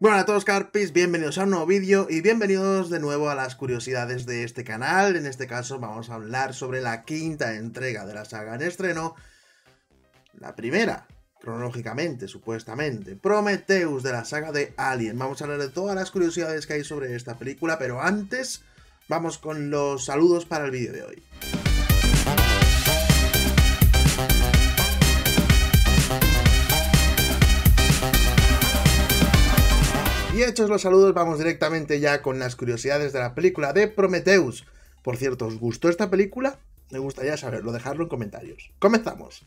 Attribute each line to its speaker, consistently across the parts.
Speaker 1: Bueno a todos Carpis, bienvenidos a un nuevo vídeo y bienvenidos de nuevo a las curiosidades de este canal. En este caso vamos a hablar sobre la quinta entrega de la saga en estreno. La primera, cronológicamente, supuestamente. Prometheus de la saga de Alien. Vamos a hablar de todas las curiosidades que hay sobre esta película, pero antes vamos con los saludos para el vídeo de hoy. hechos los saludos, vamos directamente ya con las curiosidades de la película de Prometheus. Por cierto, ¿os gustó esta película? Me gustaría saberlo, dejarlo en comentarios. ¡Comenzamos!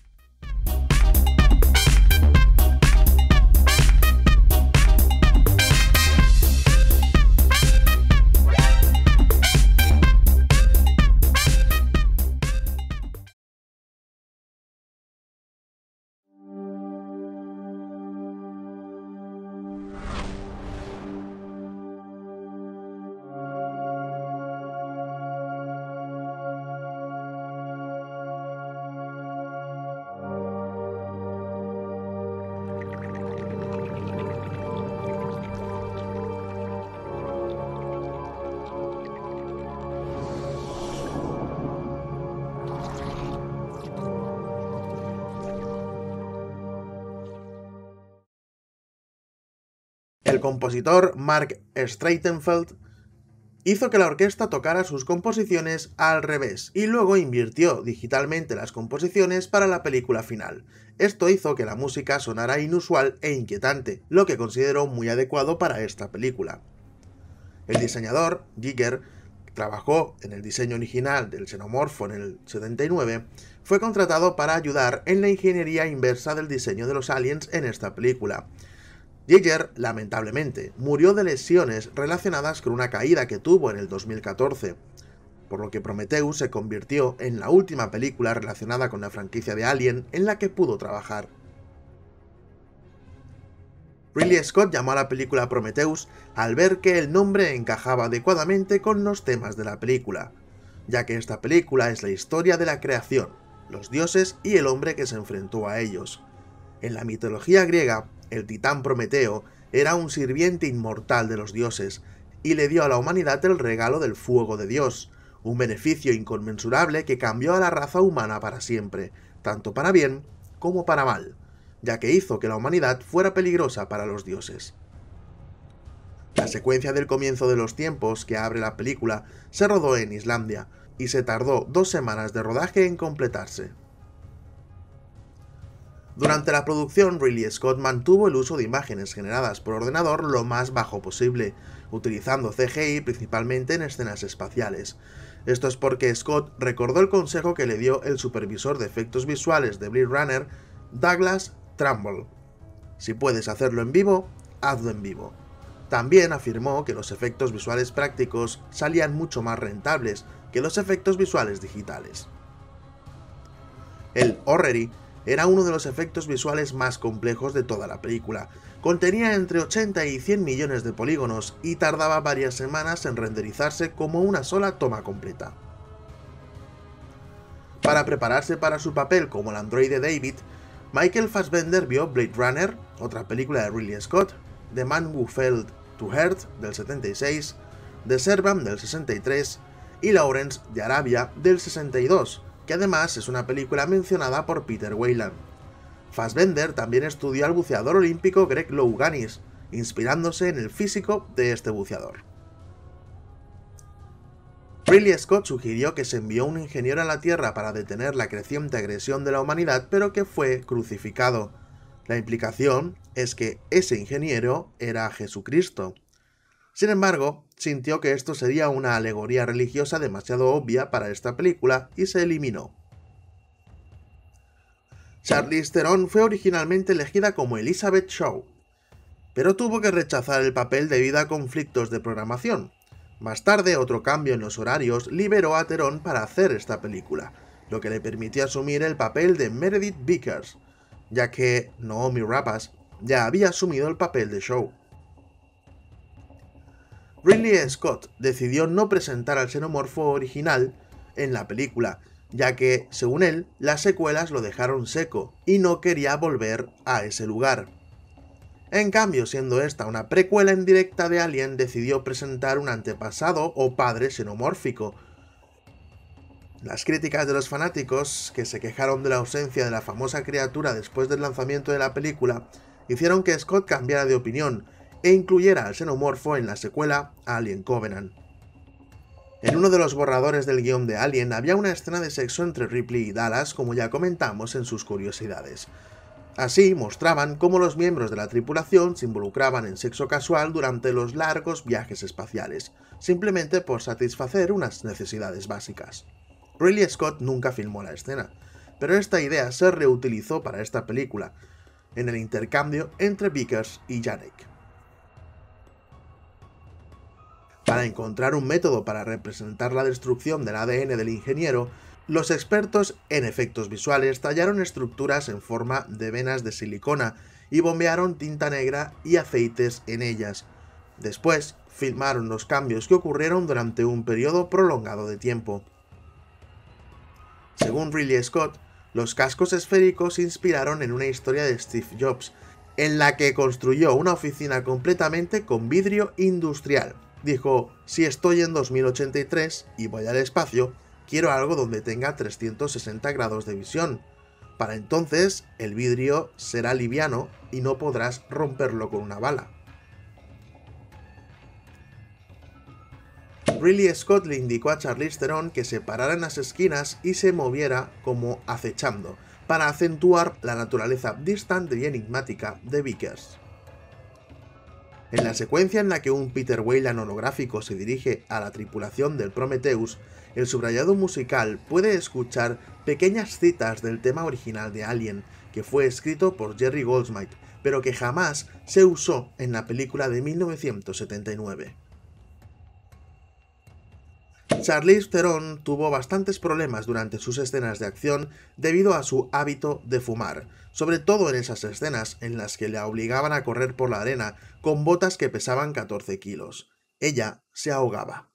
Speaker 1: compositor Mark Streitenfeld hizo que la orquesta tocara sus composiciones al revés y luego invirtió digitalmente las composiciones para la película final. Esto hizo que la música sonara inusual e inquietante, lo que consideró muy adecuado para esta película. El diseñador, Giger, trabajó en el diseño original del xenomorfo en el 79, fue contratado para ayudar en la ingeniería inversa del diseño de los aliens en esta película. Yeager, lamentablemente, murió de lesiones relacionadas con una caída que tuvo en el 2014, por lo que Prometheus se convirtió en la última película relacionada con la franquicia de Alien en la que pudo trabajar. Ridley Scott llamó a la película Prometheus al ver que el nombre encajaba adecuadamente con los temas de la película, ya que esta película es la historia de la creación, los dioses y el hombre que se enfrentó a ellos. En la mitología griega, el titán Prometeo, era un sirviente inmortal de los dioses, y le dio a la humanidad el regalo del fuego de Dios, un beneficio inconmensurable que cambió a la raza humana para siempre, tanto para bien como para mal, ya que hizo que la humanidad fuera peligrosa para los dioses. La secuencia del comienzo de los tiempos que abre la película se rodó en Islandia, y se tardó dos semanas de rodaje en completarse. Durante la producción, Ridley Scott mantuvo el uso de imágenes generadas por ordenador lo más bajo posible, utilizando CGI principalmente en escenas espaciales. Esto es porque Scott recordó el consejo que le dio el supervisor de efectos visuales de Blade Runner, Douglas Trumbull. Si puedes hacerlo en vivo, hazlo en vivo. También afirmó que los efectos visuales prácticos salían mucho más rentables que los efectos visuales digitales. El Orrery era uno de los efectos visuales más complejos de toda la película. Contenía entre 80 y 100 millones de polígonos y tardaba varias semanas en renderizarse como una sola toma completa. Para prepararse para su papel como el androide David, Michael Fassbender vio Blade Runner, otra película de Ridley Scott, The Man Who Fell to Earth del 76, The Servant del 63 y Lawrence de Arabia del 62, además es una película mencionada por Peter Weyland. Fassbender también estudió al buceador olímpico Greg Louganis, inspirándose en el físico de este buceador. Ridley Scott sugirió que se envió un ingeniero a la Tierra para detener la creciente agresión de la humanidad, pero que fue crucificado. La implicación es que ese ingeniero era Jesucristo. Sin embargo, sintió que esto sería una alegoría religiosa demasiado obvia para esta película y se eliminó. Charlize Theron fue originalmente elegida como Elizabeth Shaw, pero tuvo que rechazar el papel debido a conflictos de programación. Más tarde, otro cambio en los horarios liberó a Theron para hacer esta película, lo que le permitió asumir el papel de Meredith Vickers, ya que Naomi Rapace ya había asumido el papel de Shaw. Ridley Scott decidió no presentar al xenomorfo original en la película, ya que, según él, las secuelas lo dejaron seco y no quería volver a ese lugar. En cambio, siendo esta una precuela indirecta de Alien, decidió presentar un antepasado o padre xenomórfico. Las críticas de los fanáticos, que se quejaron de la ausencia de la famosa criatura después del lanzamiento de la película, hicieron que Scott cambiara de opinión, e incluyera al xenomorfo en la secuela Alien Covenant. En uno de los borradores del guión de Alien había una escena de sexo entre Ripley y Dallas, como ya comentamos en sus curiosidades. Así mostraban cómo los miembros de la tripulación se involucraban en sexo casual durante los largos viajes espaciales, simplemente por satisfacer unas necesidades básicas. Riley Scott nunca filmó la escena, pero esta idea se reutilizó para esta película, en el intercambio entre Vickers y Janek. Para encontrar un método para representar la destrucción del ADN del ingeniero, los expertos en efectos visuales tallaron estructuras en forma de venas de silicona y bombearon tinta negra y aceites en ellas. Después, filmaron los cambios que ocurrieron durante un periodo prolongado de tiempo. Según Ridley Scott, los cascos esféricos se inspiraron en una historia de Steve Jobs, en la que construyó una oficina completamente con vidrio industrial, dijo, si estoy en 2083 y voy al espacio, quiero algo donde tenga 360 grados de visión. Para entonces, el vidrio será liviano y no podrás romperlo con una bala. Riley Scott le indicó a Charlize Theron que se parara en las esquinas y se moviera como acechando, para acentuar la naturaleza distante y enigmática de Vickers. En la secuencia en la que un Peter Weyland holográfico se dirige a la tripulación del Prometheus, el subrayado musical puede escuchar pequeñas citas del tema original de Alien, que fue escrito por Jerry Goldsmith, pero que jamás se usó en la película de 1979. Charlize Theron tuvo bastantes problemas durante sus escenas de acción debido a su hábito de fumar, sobre todo en esas escenas en las que la obligaban a correr por la arena con botas que pesaban 14 kilos. Ella se ahogaba.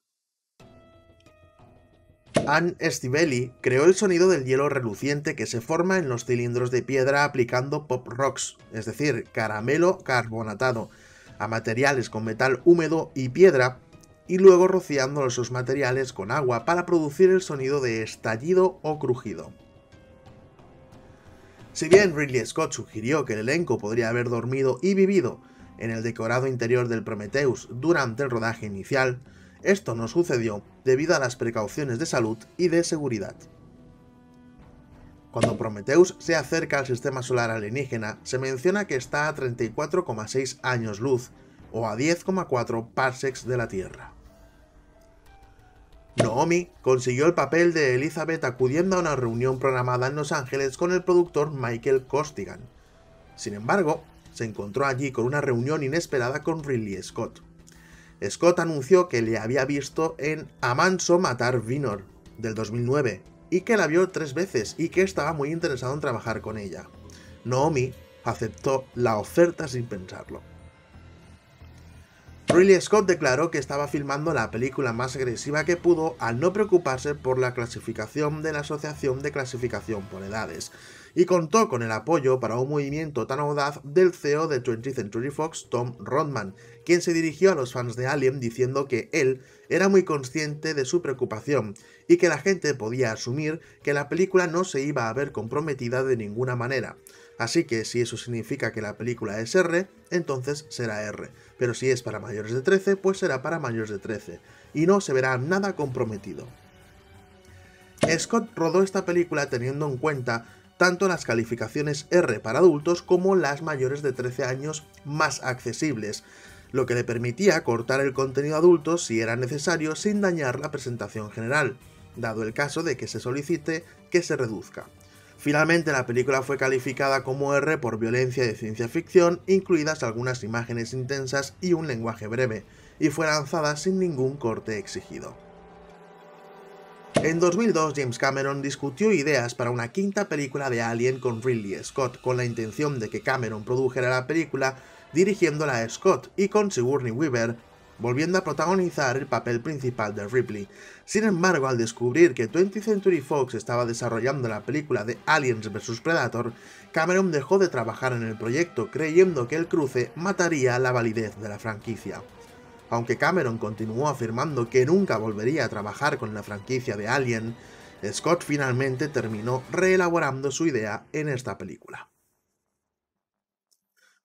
Speaker 1: Anne Stivelli creó el sonido del hielo reluciente que se forma en los cilindros de piedra aplicando pop rocks, es decir, caramelo carbonatado, a materiales con metal húmedo y piedra y luego rociando sus materiales con agua para producir el sonido de estallido o crujido. Si bien Ridley Scott sugirió que el elenco podría haber dormido y vivido en el decorado interior del Prometheus durante el rodaje inicial, esto no sucedió debido a las precauciones de salud y de seguridad. Cuando Prometheus se acerca al sistema solar alienígena, se menciona que está a 34,6 años luz, o a 10,4 parsecs de la Tierra. Naomi consiguió el papel de Elizabeth acudiendo a una reunión programada en Los Ángeles con el productor Michael Costigan. Sin embargo, se encontró allí con una reunión inesperada con Ridley Scott. Scott anunció que le había visto en Amanso matar Vinor, del 2009, y que la vio tres veces y que estaba muy interesado en trabajar con ella. Naomi aceptó la oferta sin pensarlo. Riley Scott declaró que estaba filmando la película más agresiva que pudo al no preocuparse por la clasificación de la Asociación de Clasificación por Edades, y contó con el apoyo para un movimiento tan audaz del CEO de 20th Century Fox, Tom Rodman, quien se dirigió a los fans de Alien diciendo que él era muy consciente de su preocupación y que la gente podía asumir que la película no se iba a ver comprometida de ninguna manera. Así que si eso significa que la película es R, entonces será R pero si es para mayores de 13, pues será para mayores de 13, y no se verá nada comprometido. Scott rodó esta película teniendo en cuenta tanto las calificaciones R para adultos como las mayores de 13 años más accesibles, lo que le permitía cortar el contenido adulto si era necesario sin dañar la presentación general, dado el caso de que se solicite que se reduzca. Finalmente, la película fue calificada como R por violencia de ciencia ficción, incluidas algunas imágenes intensas y un lenguaje breve, y fue lanzada sin ningún corte exigido. En 2002, James Cameron discutió ideas para una quinta película de Alien con Ridley Scott, con la intención de que Cameron produjera la película dirigiéndola a Scott y con Sigourney Weaver volviendo a protagonizar el papel principal de Ripley. Sin embargo, al descubrir que 20th Century Fox estaba desarrollando la película de Aliens vs Predator, Cameron dejó de trabajar en el proyecto creyendo que el cruce mataría la validez de la franquicia. Aunque Cameron continuó afirmando que nunca volvería a trabajar con la franquicia de Alien, Scott finalmente terminó reelaborando su idea en esta película.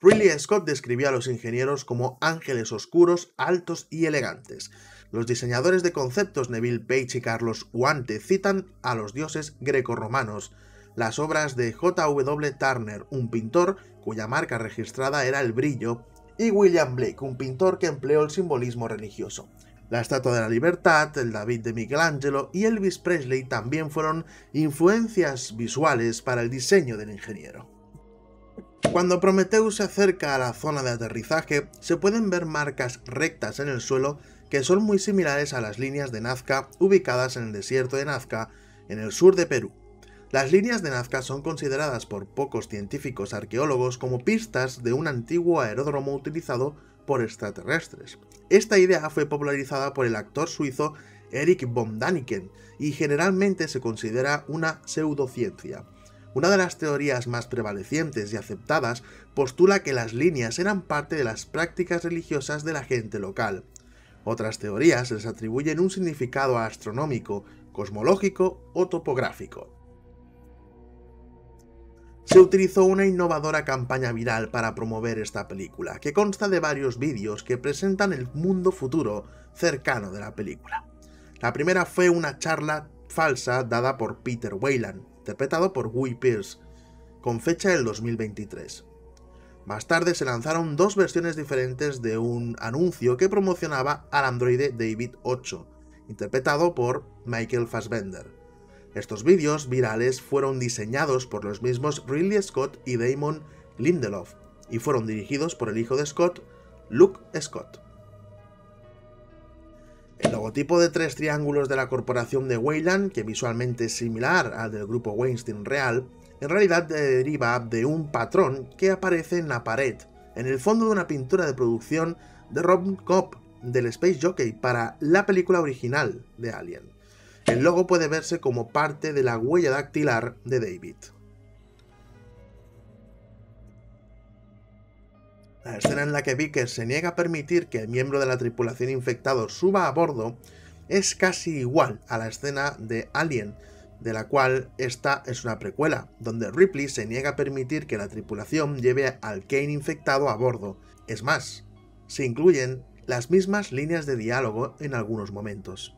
Speaker 1: Riley Scott describía a los ingenieros como ángeles oscuros, altos y elegantes. Los diseñadores de conceptos Neville Page y Carlos Guante citan a los dioses grecorromanos. Las obras de J.W. Turner, un pintor cuya marca registrada era el brillo, y William Blake, un pintor que empleó el simbolismo religioso. La Estatua de la Libertad, el David de Michelangelo y Elvis Presley también fueron influencias visuales para el diseño del ingeniero. Cuando Prometheus se acerca a la zona de aterrizaje, se pueden ver marcas rectas en el suelo que son muy similares a las líneas de Nazca ubicadas en el desierto de Nazca, en el sur de Perú. Las líneas de Nazca son consideradas por pocos científicos arqueólogos como pistas de un antiguo aeródromo utilizado por extraterrestres. Esta idea fue popularizada por el actor suizo Eric von Daniken y generalmente se considera una pseudociencia. Una de las teorías más prevalecientes y aceptadas postula que las líneas eran parte de las prácticas religiosas de la gente local. Otras teorías les atribuyen un significado astronómico, cosmológico o topográfico. Se utilizó una innovadora campaña viral para promover esta película, que consta de varios vídeos que presentan el mundo futuro cercano de la película. La primera fue una charla falsa dada por Peter Weyland, interpretado por Guy Pierce, con fecha del 2023. Más tarde se lanzaron dos versiones diferentes de un anuncio que promocionaba al androide David 8, interpretado por Michael Fassbender. Estos vídeos virales fueron diseñados por los mismos Ridley Scott y Damon Lindelof, y fueron dirigidos por el hijo de Scott, Luke Scott. El logotipo de tres triángulos de la corporación de Weyland, que visualmente es similar al del grupo Weinstein Real, en realidad eh, deriva de un patrón que aparece en la pared, en el fondo de una pintura de producción de Rob Cobb del Space Jockey para la película original de Alien. El logo puede verse como parte de la huella dactilar de David. La escena en la que Vickers se niega a permitir que el miembro de la tripulación infectado suba a bordo es casi igual a la escena de Alien, de la cual esta es una precuela, donde Ripley se niega a permitir que la tripulación lleve al Kane infectado a bordo. Es más, se incluyen las mismas líneas de diálogo en algunos momentos.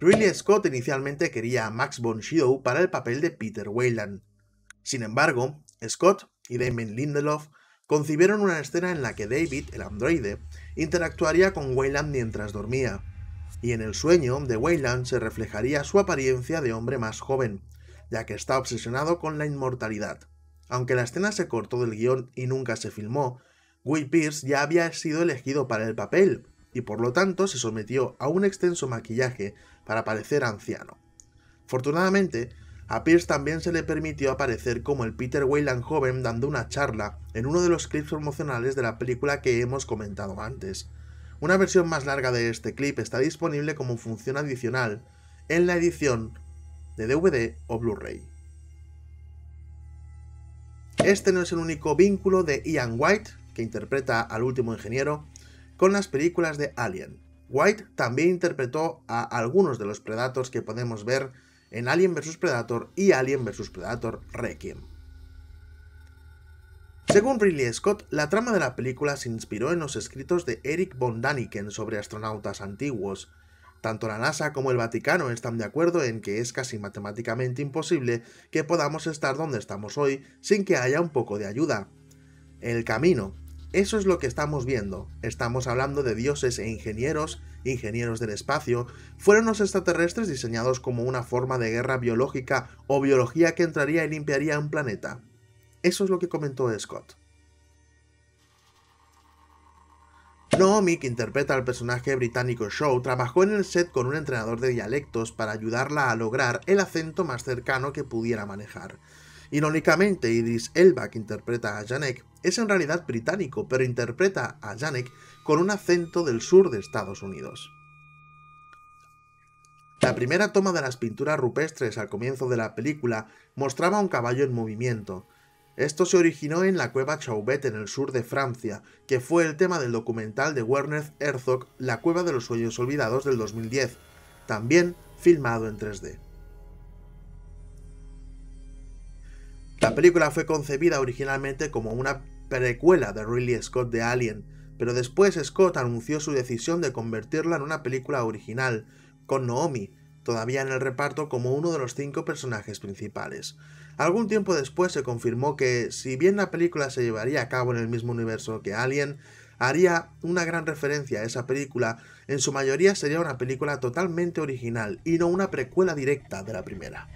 Speaker 1: Ridley Scott inicialmente quería a Max von Sydow para el papel de Peter Weyland, Sin embargo, Scott y Damon Lindelof concibieron una escena en la que David, el androide, interactuaría con Wayland mientras dormía, y en el sueño de Wayland se reflejaría su apariencia de hombre más joven, ya que está obsesionado con la inmortalidad. Aunque la escena se cortó del guión y nunca se filmó, Will Pierce ya había sido elegido para el papel, y por lo tanto se sometió a un extenso maquillaje para parecer anciano. Fortunadamente. A Pierce también se le permitió aparecer como el Peter Weyland joven dando una charla en uno de los clips promocionales de la película que hemos comentado antes. Una versión más larga de este clip está disponible como función adicional en la edición de DVD o Blu-ray. Este no es el único vínculo de Ian White, que interpreta al último ingeniero, con las películas de Alien. White también interpretó a algunos de los predatos que podemos ver en Alien vs. Predator y Alien vs. Predator Requiem. Según Ridley Scott, la trama de la película se inspiró en los escritos de Eric von Daniken sobre astronautas antiguos. Tanto la NASA como el Vaticano están de acuerdo en que es casi matemáticamente imposible que podamos estar donde estamos hoy sin que haya un poco de ayuda. El camino. Eso es lo que estamos viendo. Estamos hablando de dioses e ingenieros ingenieros del espacio, fueron los extraterrestres diseñados como una forma de guerra biológica o biología que entraría y limpiaría un planeta. Eso es lo que comentó Scott. Naomi, que interpreta al personaje británico Shaw, trabajó en el set con un entrenador de dialectos para ayudarla a lograr el acento más cercano que pudiera manejar. Irónicamente, Idris Elba, que interpreta a Janek, es en realidad británico, pero interpreta a Janek con un acento del sur de Estados Unidos. La primera toma de las pinturas rupestres al comienzo de la película mostraba un caballo en movimiento. Esto se originó en la cueva Chauvet en el sur de Francia, que fue el tema del documental de Werner Herzog La cueva de los sueños olvidados del 2010, también filmado en 3D. La película fue concebida originalmente como una precuela de Ridley Scott de Alien, pero después Scott anunció su decisión de convertirla en una película original, con Naomi, todavía en el reparto como uno de los cinco personajes principales. Algún tiempo después se confirmó que, si bien la película se llevaría a cabo en el mismo universo que Alien, haría una gran referencia a esa película, en su mayoría sería una película totalmente original y no una precuela directa de la primera.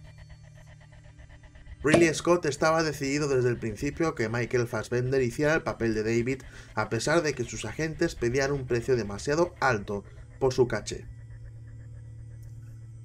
Speaker 1: Ridley Scott estaba decidido desde el principio que Michael Fassbender hiciera el papel de David, a pesar de que sus agentes pedían un precio demasiado alto por su caché.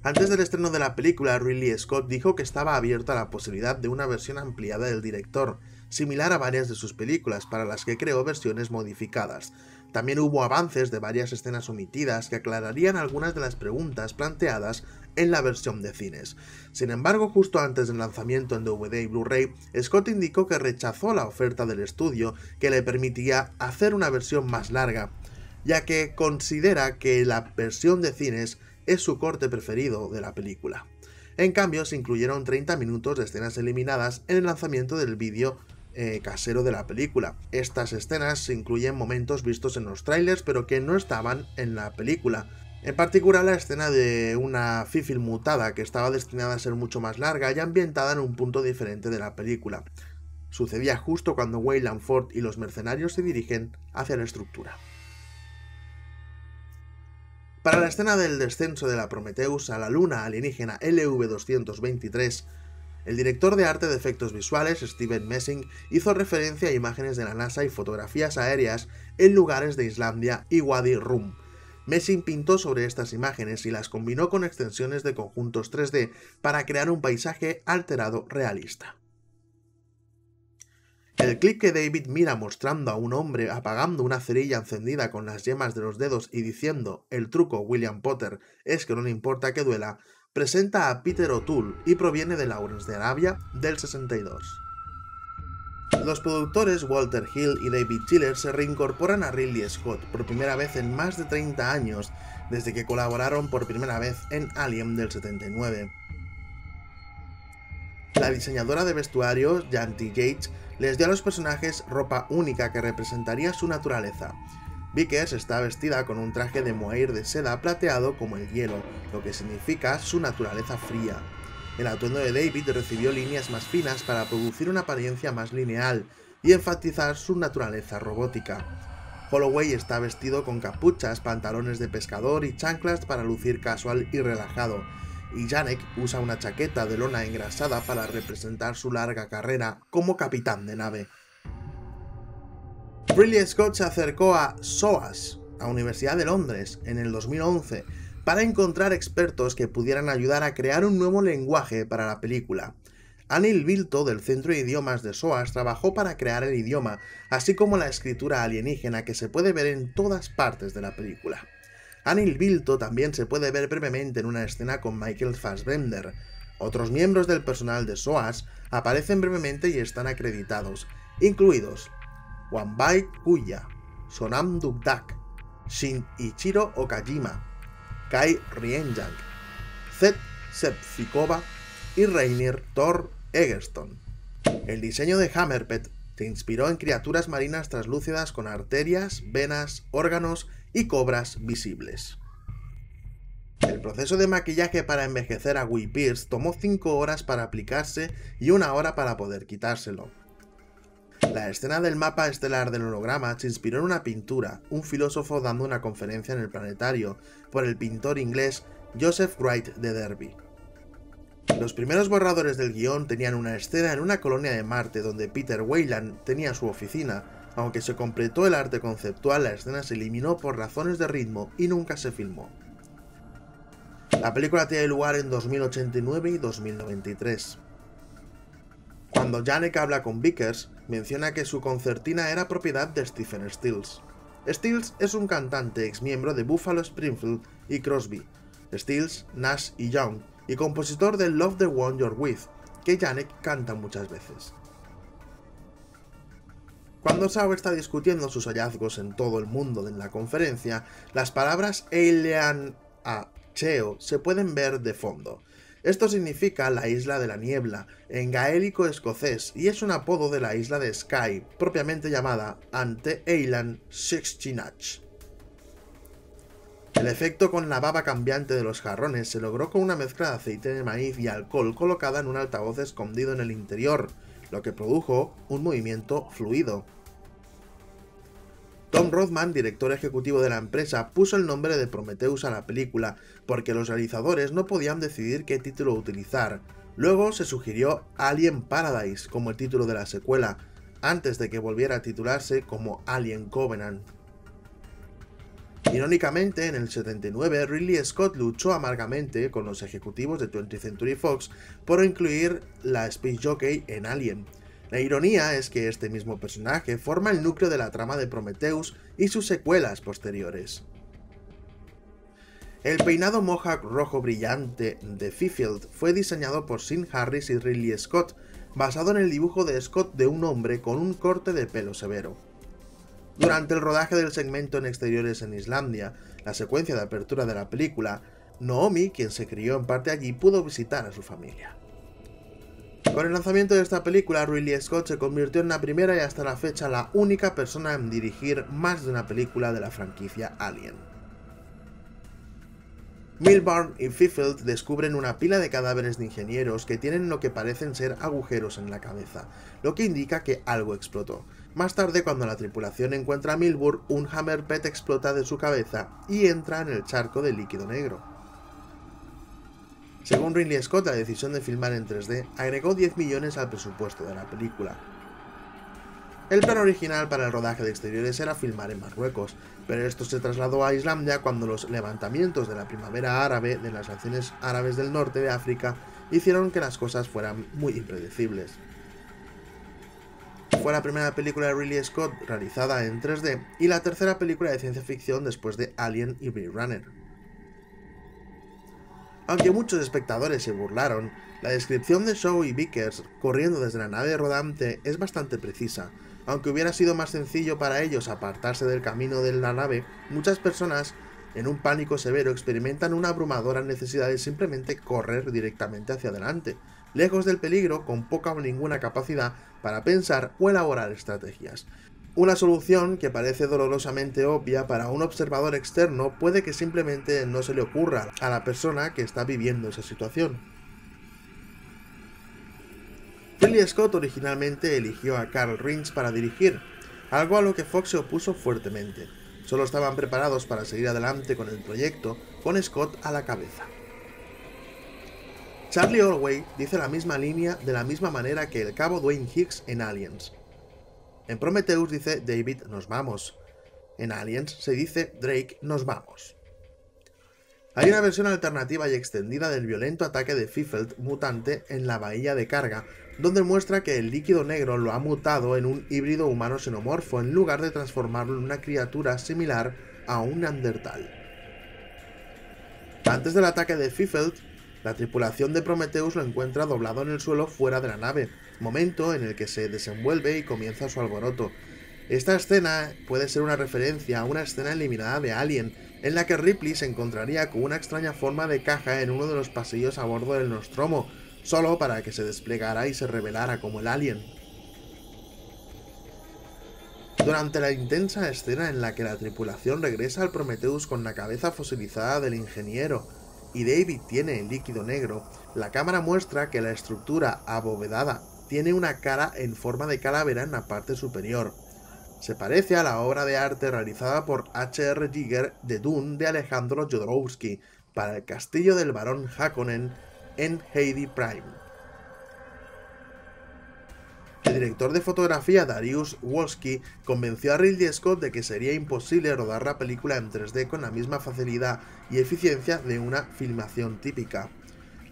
Speaker 1: Antes del estreno de la película, Ridley Scott dijo que estaba abierta a la posibilidad de una versión ampliada del director, similar a varias de sus películas, para las que creó versiones modificadas. También hubo avances de varias escenas omitidas que aclararían algunas de las preguntas planteadas en la versión de cines. Sin embargo, justo antes del lanzamiento en DVD y Blu-ray, Scott indicó que rechazó la oferta del estudio que le permitía hacer una versión más larga, ya que considera que la versión de cines es su corte preferido de la película. En cambio, se incluyeron 30 minutos de escenas eliminadas en el lanzamiento del vídeo eh, casero de la película. Estas escenas incluyen momentos vistos en los trailers pero que no estaban en la película, en particular la escena de una Fifil mutada que estaba destinada a ser mucho más larga y ambientada en un punto diferente de la película. Sucedía justo cuando Wayland Ford y los mercenarios se dirigen hacia la estructura. Para la escena del descenso de la Prometheus a la luna alienígena LV-223, el director de arte de efectos visuales, Steven Messing, hizo referencia a imágenes de la NASA y fotografías aéreas en lugares de Islandia y Wadi Rum, Messing pintó sobre estas imágenes y las combinó con extensiones de conjuntos 3D para crear un paisaje alterado realista. El clip que David mira mostrando a un hombre apagando una cerilla encendida con las yemas de los dedos y diciendo el truco William Potter es que no le importa que duela, presenta a Peter O'Toole y proviene de Lawrence de Arabia del 62. Los productores Walter Hill y David Chiller se reincorporan a Ridley Scott por primera vez en más de 30 años, desde que colaboraron por primera vez en Alien del 79. La diseñadora de vestuarios, T. Gates, les dio a los personajes ropa única que representaría su naturaleza. Vickers está vestida con un traje de mohair de seda plateado como el hielo, lo que significa su naturaleza fría. El atuendo de David recibió líneas más finas para producir una apariencia más lineal y enfatizar su naturaleza robótica. Holloway está vestido con capuchas, pantalones de pescador y chanclas para lucir casual y relajado, y Janek usa una chaqueta de lona engrasada para representar su larga carrera como capitán de nave. Brilliant Scott se acercó a SOAS, a Universidad de Londres, en el 2011, para encontrar expertos que pudieran ayudar a crear un nuevo lenguaje para la película. Anil Bilto del Centro de Idiomas de SOAS trabajó para crear el idioma, así como la escritura alienígena que se puede ver en todas partes de la película. Anil Bilto también se puede ver brevemente en una escena con Michael Fassbender. Otros miembros del personal de SOAS aparecen brevemente y están acreditados, incluidos Wambai Kuya, Sonam Shin Ichiro Okajima, Kai Rienjang, Zed Sepfikova y Rainier Thor Egerton. El diseño de Hammerpet se inspiró en criaturas marinas translúcidas con arterias, venas, órganos y cobras visibles. El proceso de maquillaje para envejecer a Wee Pierce tomó 5 horas para aplicarse y una hora para poder quitárselo. La escena del mapa estelar del holograma se inspiró en una pintura, un filósofo dando una conferencia en el planetario, por el pintor inglés Joseph Wright de Derby. Los primeros borradores del guión tenían una escena en una colonia de Marte donde Peter Weyland tenía su oficina, aunque se completó el arte conceptual la escena se eliminó por razones de ritmo y nunca se filmó. La película tiene lugar en 2089 y 2093. Cuando Janek habla con Vickers, menciona que su concertina era propiedad de Stephen Stills. Stills es un cantante ex miembro de Buffalo Springfield y Crosby, Stills, Nash y Young, y compositor de Love the One You're With, que Janek canta muchas veces. Cuando Shao está discutiendo sus hallazgos en todo el mundo en la conferencia, las palabras Alien a Cheo se pueden ver de fondo. Esto significa la isla de la niebla, en gaélico escocés, y es un apodo de la isla de Skye, propiamente llamada Ante Eilan Sixchinach. El efecto con la baba cambiante de los jarrones se logró con una mezcla de aceite de maíz y alcohol colocada en un altavoz escondido en el interior, lo que produjo un movimiento fluido. Tom Rothman, director ejecutivo de la empresa, puso el nombre de Prometheus a la película porque los realizadores no podían decidir qué título utilizar. Luego se sugirió Alien Paradise como el título de la secuela, antes de que volviera a titularse como Alien Covenant. Irónicamente, en el 79, Ridley Scott luchó amargamente con los ejecutivos de 20th Century Fox por incluir la Space Jockey en Alien, la ironía es que este mismo personaje forma el núcleo de la trama de Prometheus y sus secuelas posteriores. El peinado mohawk rojo brillante de Fifield fue diseñado por Sin Harris y Ridley Scott, basado en el dibujo de Scott de un hombre con un corte de pelo severo. Durante el rodaje del segmento en exteriores en Islandia, la secuencia de apertura de la película, Naomi, quien se crió en parte allí, pudo visitar a su familia. Con el lanzamiento de esta película, Ridley Scott se convirtió en la primera y hasta la fecha la única persona en dirigir más de una película de la franquicia Alien. Milburn y Fifield descubren una pila de cadáveres de ingenieros que tienen lo que parecen ser agujeros en la cabeza, lo que indica que algo explotó. Más tarde, cuando la tripulación encuentra a Milburn, un Pet explota de su cabeza y entra en el charco de líquido negro. Según Ridley Scott, la decisión de filmar en 3D agregó 10 millones al presupuesto de la película. El plan original para el rodaje de exteriores era filmar en Marruecos, pero esto se trasladó a Islandia cuando los levantamientos de la primavera árabe de las naciones árabes del norte de África hicieron que las cosas fueran muy impredecibles. Fue la primera película de Ridley Scott realizada en 3D y la tercera película de ciencia ficción después de Alien y Blade Runner. Aunque muchos espectadores se burlaron, la descripción de Shaw y Vickers corriendo desde la nave rodante es bastante precisa. Aunque hubiera sido más sencillo para ellos apartarse del camino de la nave, muchas personas, en un pánico severo, experimentan una abrumadora necesidad de simplemente correr directamente hacia adelante, lejos del peligro con poca o ninguna capacidad para pensar o elaborar estrategias. Una solución que parece dolorosamente obvia para un observador externo puede que simplemente no se le ocurra a la persona que está viviendo esa situación. Billy Scott originalmente eligió a Carl Rins para dirigir, algo a lo que Fox se opuso fuertemente. Solo estaban preparados para seguir adelante con el proyecto, con Scott a la cabeza. Charlie Orway dice la misma línea de la misma manera que el cabo Dwayne Hicks en Aliens, en Prometheus dice David, nos vamos. En Aliens se dice Drake, nos vamos. Hay una versión alternativa y extendida del violento ataque de Fifeld mutante en la bahía de carga, donde muestra que el líquido negro lo ha mutado en un híbrido humano xenomorfo en lugar de transformarlo en una criatura similar a un Neandertal. Antes del ataque de Fifeld, la tripulación de Prometheus lo encuentra doblado en el suelo fuera de la nave, momento en el que se desenvuelve y comienza su alboroto. Esta escena puede ser una referencia a una escena eliminada de Alien, en la que Ripley se encontraría con una extraña forma de caja en uno de los pasillos a bordo del Nostromo, solo para que se desplegara y se revelara como el Alien. Durante la intensa escena en la que la tripulación regresa al Prometheus con la cabeza fosilizada del ingeniero, y David tiene el líquido negro, la cámara muestra que la estructura abovedada tiene una cara en forma de calavera en la parte superior. Se parece a la obra de arte realizada por H.R. Giger de Dune de Alejandro Jodorowsky para el castillo del barón Hakonen en Heidi Prime. El director de fotografía Darius Wolski convenció a Ridley Scott de que sería imposible rodar la película en 3D con la misma facilidad y eficiencia de una filmación típica.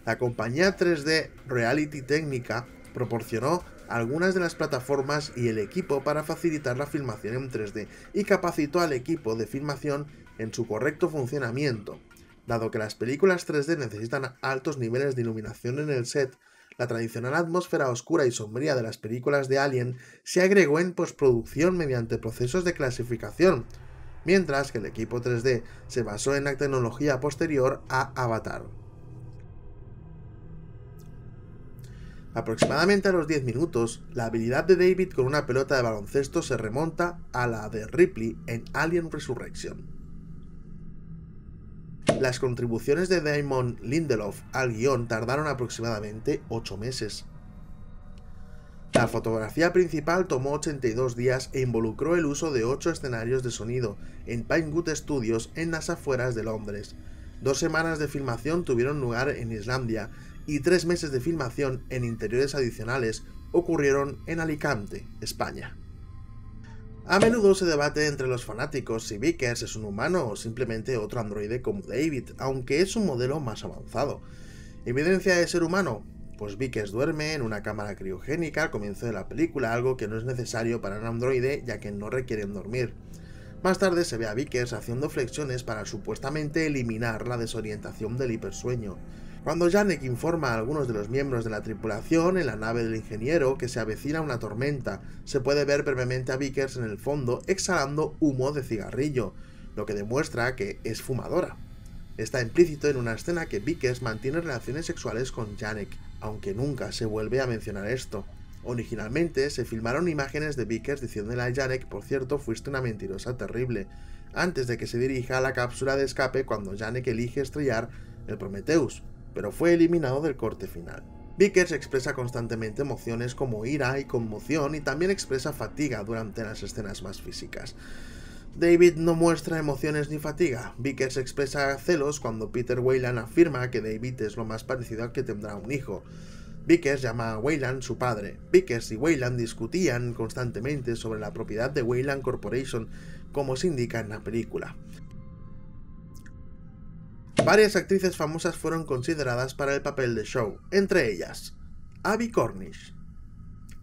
Speaker 1: La compañía 3D Reality Técnica proporcionó algunas de las plataformas y el equipo para facilitar la filmación en 3D y capacitó al equipo de filmación en su correcto funcionamiento. Dado que las películas 3D necesitan altos niveles de iluminación en el set, la tradicional atmósfera oscura y sombría de las películas de Alien se agregó en postproducción mediante procesos de clasificación, mientras que el equipo 3D se basó en la tecnología posterior a Avatar. Aproximadamente a los 10 minutos, la habilidad de David con una pelota de baloncesto se remonta a la de Ripley en Alien Resurrection. Las contribuciones de Damon Lindelof al guión tardaron aproximadamente 8 meses. La fotografía principal tomó 82 días e involucró el uso de 8 escenarios de sonido en Pinewood Studios en las afueras de Londres. Dos semanas de filmación tuvieron lugar en Islandia y tres meses de filmación en interiores adicionales ocurrieron en Alicante, España. A menudo se debate entre los fanáticos si Vickers es un humano o simplemente otro androide como David, aunque es un modelo más avanzado. ¿Evidencia de ser humano? Pues Vickers duerme en una cámara criogénica al comienzo de la película, algo que no es necesario para un androide ya que no requieren dormir. Más tarde se ve a Vickers haciendo flexiones para supuestamente eliminar la desorientación del hipersueño. Cuando Janek informa a algunos de los miembros de la tripulación en la nave del ingeniero que se avecina una tormenta, se puede ver brevemente a Vickers en el fondo exhalando humo de cigarrillo, lo que demuestra que es fumadora. Está implícito en una escena que Vickers mantiene relaciones sexuales con Janek, aunque nunca se vuelve a mencionar esto. Originalmente se filmaron imágenes de Vickers diciéndole a Janek, por cierto, fuiste una mentirosa terrible, antes de que se dirija a la cápsula de escape cuando Janek elige estrellar el Prometheus pero fue eliminado del corte final. Vickers expresa constantemente emociones como ira y conmoción y también expresa fatiga durante las escenas más físicas. David no muestra emociones ni fatiga. Vickers expresa celos cuando Peter Weyland afirma que David es lo más parecido a que tendrá un hijo. Vickers llama a Wayland su padre. Vickers y Weyland discutían constantemente sobre la propiedad de Weyland Corporation, como se indica en la película. Varias actrices famosas fueron consideradas para el papel de Shaw, entre ellas Abby Cornish,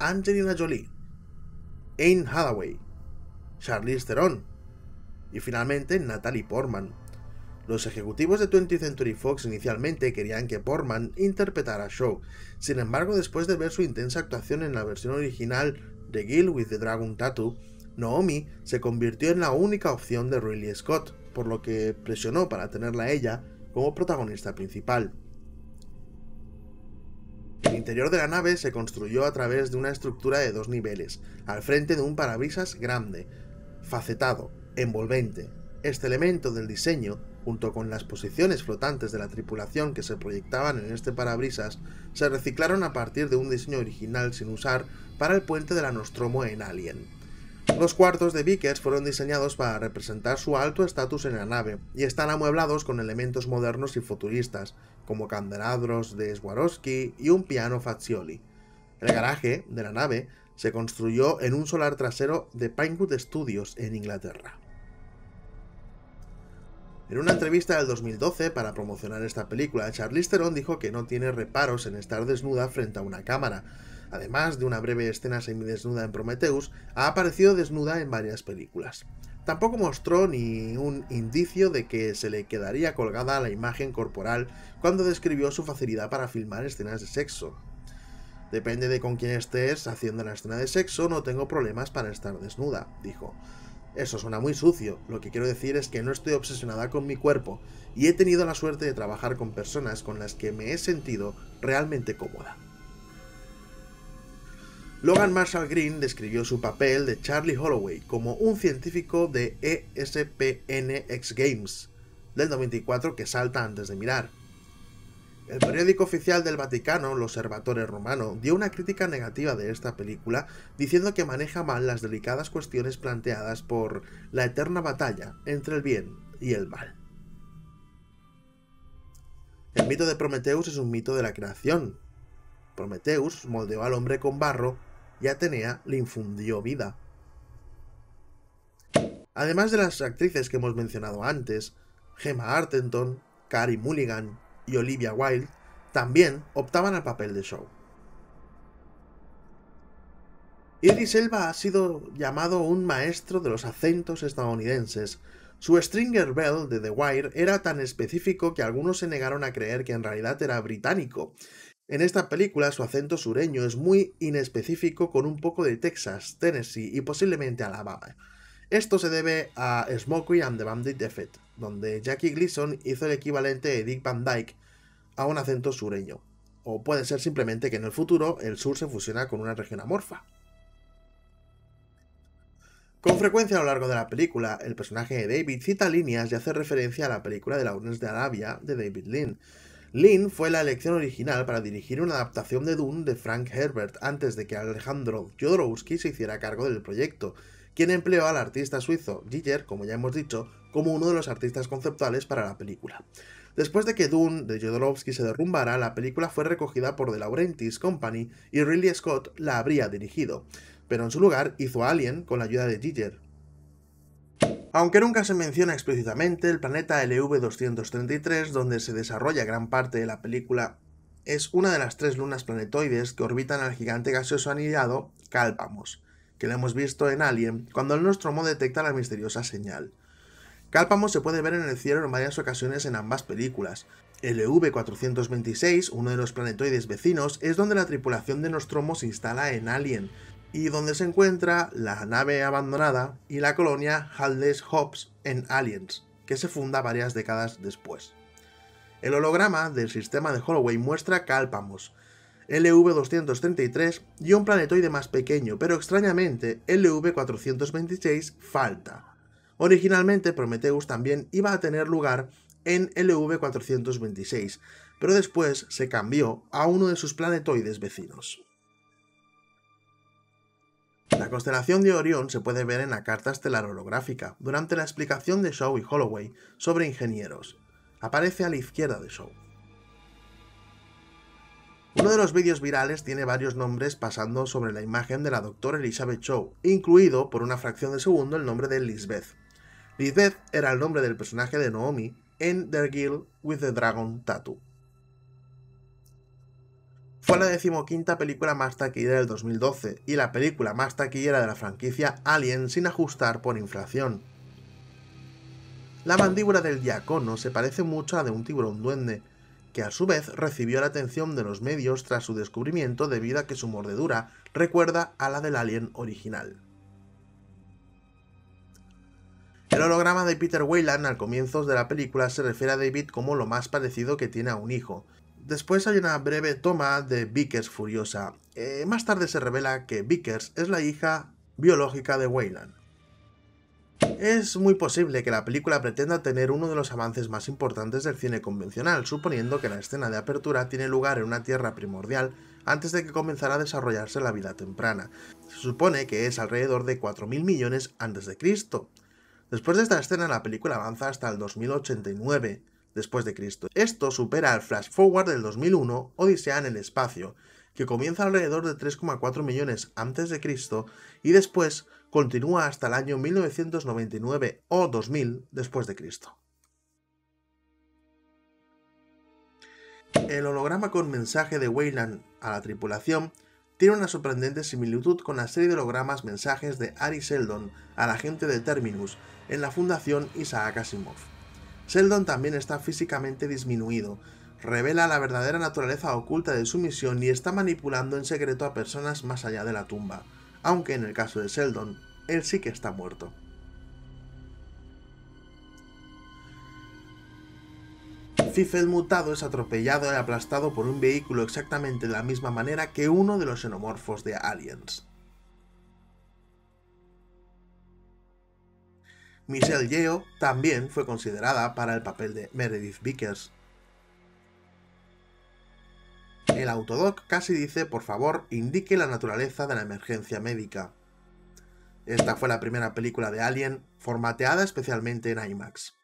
Speaker 1: Angelina Jolie, Anne Hathaway, Charlize Theron y finalmente Natalie Portman. Los ejecutivos de 20th Century Fox inicialmente querían que Portman interpretara a Shaw, sin embargo después de ver su intensa actuación en la versión original de *Gil with the Dragon Tattoo, Naomi se convirtió en la única opción de Riley Scott por lo que presionó para tenerla ella como protagonista principal. El interior de la nave se construyó a través de una estructura de dos niveles, al frente de un parabrisas grande, facetado, envolvente. Este elemento del diseño, junto con las posiciones flotantes de la tripulación que se proyectaban en este parabrisas, se reciclaron a partir de un diseño original sin usar para el puente de la Nostromo en Alien. Los cuartos de Vickers fueron diseñados para representar su alto estatus en la nave y están amueblados con elementos modernos y futuristas, como candelabros de Swarovski y un piano Fazioli. El garaje de la nave se construyó en un solar trasero de Pinewood Studios en Inglaterra. En una entrevista del 2012 para promocionar esta película, Charlize Theron dijo que no tiene reparos en estar desnuda frente a una cámara, además de una breve escena semidesnuda en Prometheus, ha aparecido desnuda en varias películas. Tampoco mostró ni un indicio de que se le quedaría colgada la imagen corporal cuando describió su facilidad para filmar escenas de sexo. Depende de con quién estés haciendo la escena de sexo, no tengo problemas para estar desnuda, dijo. Eso suena muy sucio, lo que quiero decir es que no estoy obsesionada con mi cuerpo y he tenido la suerte de trabajar con personas con las que me he sentido realmente cómoda. Logan Marshall Green describió su papel de Charlie Holloway como un científico de ESPN X Games del 94 que salta antes de mirar. El periódico oficial del Vaticano, el Romano, dio una crítica negativa de esta película, diciendo que maneja mal las delicadas cuestiones planteadas por la eterna batalla entre el bien y el mal. El mito de Prometeus es un mito de la creación. Prometeus moldeó al hombre con barro ya Atenea le infundió vida. Además de las actrices que hemos mencionado antes, Gemma Artenton, Carrie Mulligan y Olivia Wilde, también optaban al papel de Show. Idris Elba ha sido llamado un maestro de los acentos estadounidenses. Su Stringer Bell de The Wire era tan específico que algunos se negaron a creer que en realidad era británico, en esta película su acento sureño es muy inespecífico con un poco de Texas, Tennessee y posiblemente Alabama. Esto se debe a Smokey and the Bandit Effect, donde Jackie Gleason hizo el equivalente de Dick Van Dyke a un acento sureño. O puede ser simplemente que en el futuro el sur se fusiona con una región amorfa. Con frecuencia a lo largo de la película, el personaje de David cita líneas y hace referencia a la película de la Unes de Arabia de David Lynn, Lynn fue la elección original para dirigir una adaptación de Dune de Frank Herbert antes de que Alejandro Jodorowsky se hiciera cargo del proyecto, quien empleó al artista suizo Giger, como ya hemos dicho, como uno de los artistas conceptuales para la película. Después de que Dune de Jodorowsky se derrumbara, la película fue recogida por The Laurentiis Company y Ridley Scott la habría dirigido, pero en su lugar hizo Alien con la ayuda de Giger, aunque nunca se menciona explícitamente, el planeta LV-233, donde se desarrolla gran parte de la película, es una de las tres lunas planetoides que orbitan al gigante gaseoso anillado Cálpamos, que lo hemos visto en Alien, cuando el Nostromo detecta la misteriosa señal. Cálpamos se puede ver en el cielo en varias ocasiones en ambas películas. LV-426, uno de los planetoides vecinos, es donde la tripulación de Nostromo se instala en Alien, y donde se encuentra la nave abandonada y la colonia Haldes Hobbs en Aliens, que se funda varias décadas después. El holograma del sistema de Holloway muestra Calpamos, LV-233 y un planetoide más pequeño, pero extrañamente LV-426 falta. Originalmente Prometheus también iba a tener lugar en LV-426, pero después se cambió a uno de sus planetoides vecinos. La constelación de Orión se puede ver en la carta estelar holográfica durante la explicación de Shaw y Holloway sobre ingenieros. Aparece a la izquierda de Shaw. Uno de los vídeos virales tiene varios nombres pasando sobre la imagen de la doctora Elizabeth Shaw, incluido por una fracción de segundo el nombre de Lisbeth. Lisbeth era el nombre del personaje de Naomi en The Guild with the Dragon Tattoo. Fue la decimoquinta película más taquillera del 2012 y la película más taquillera de la franquicia Alien sin ajustar por inflación. La mandíbula del diacono se parece mucho a la de un tiburón duende, que a su vez recibió la atención de los medios tras su descubrimiento debido a que su mordedura recuerda a la del alien original. El holograma de Peter Weyland al comienzos de la película se refiere a David como lo más parecido que tiene a un hijo, Después hay una breve toma de Vickers furiosa. Eh, más tarde se revela que Vickers es la hija biológica de Wayland. Es muy posible que la película pretenda tener uno de los avances más importantes del cine convencional, suponiendo que la escena de apertura tiene lugar en una tierra primordial antes de que comenzara a desarrollarse la vida temprana. Se supone que es alrededor de 4.000 millones antes de Cristo. Después de esta escena la película avanza hasta el 2089, después de Cristo. Esto supera al flash forward del 2001, Odisea en el espacio, que comienza alrededor de 3,4 millones antes de Cristo y después continúa hasta el año 1999 o 2000 después de Cristo. El holograma con mensaje de Weyland a la tripulación tiene una sorprendente similitud con la serie de hologramas mensajes de Ari Sheldon a la gente de Terminus en la Fundación Isaac Asimov. Sheldon también está físicamente disminuido, revela la verdadera naturaleza oculta de su misión y está manipulando en secreto a personas más allá de la tumba, aunque en el caso de Sheldon, él sí que está muerto. Fiffel mutado es atropellado y aplastado por un vehículo exactamente de la misma manera que uno de los xenomorfos de Aliens. Michelle Yeoh también fue considerada para el papel de Meredith Vickers. El autodoc casi dice, por favor, indique la naturaleza de la emergencia médica. Esta fue la primera película de Alien formateada especialmente en IMAX.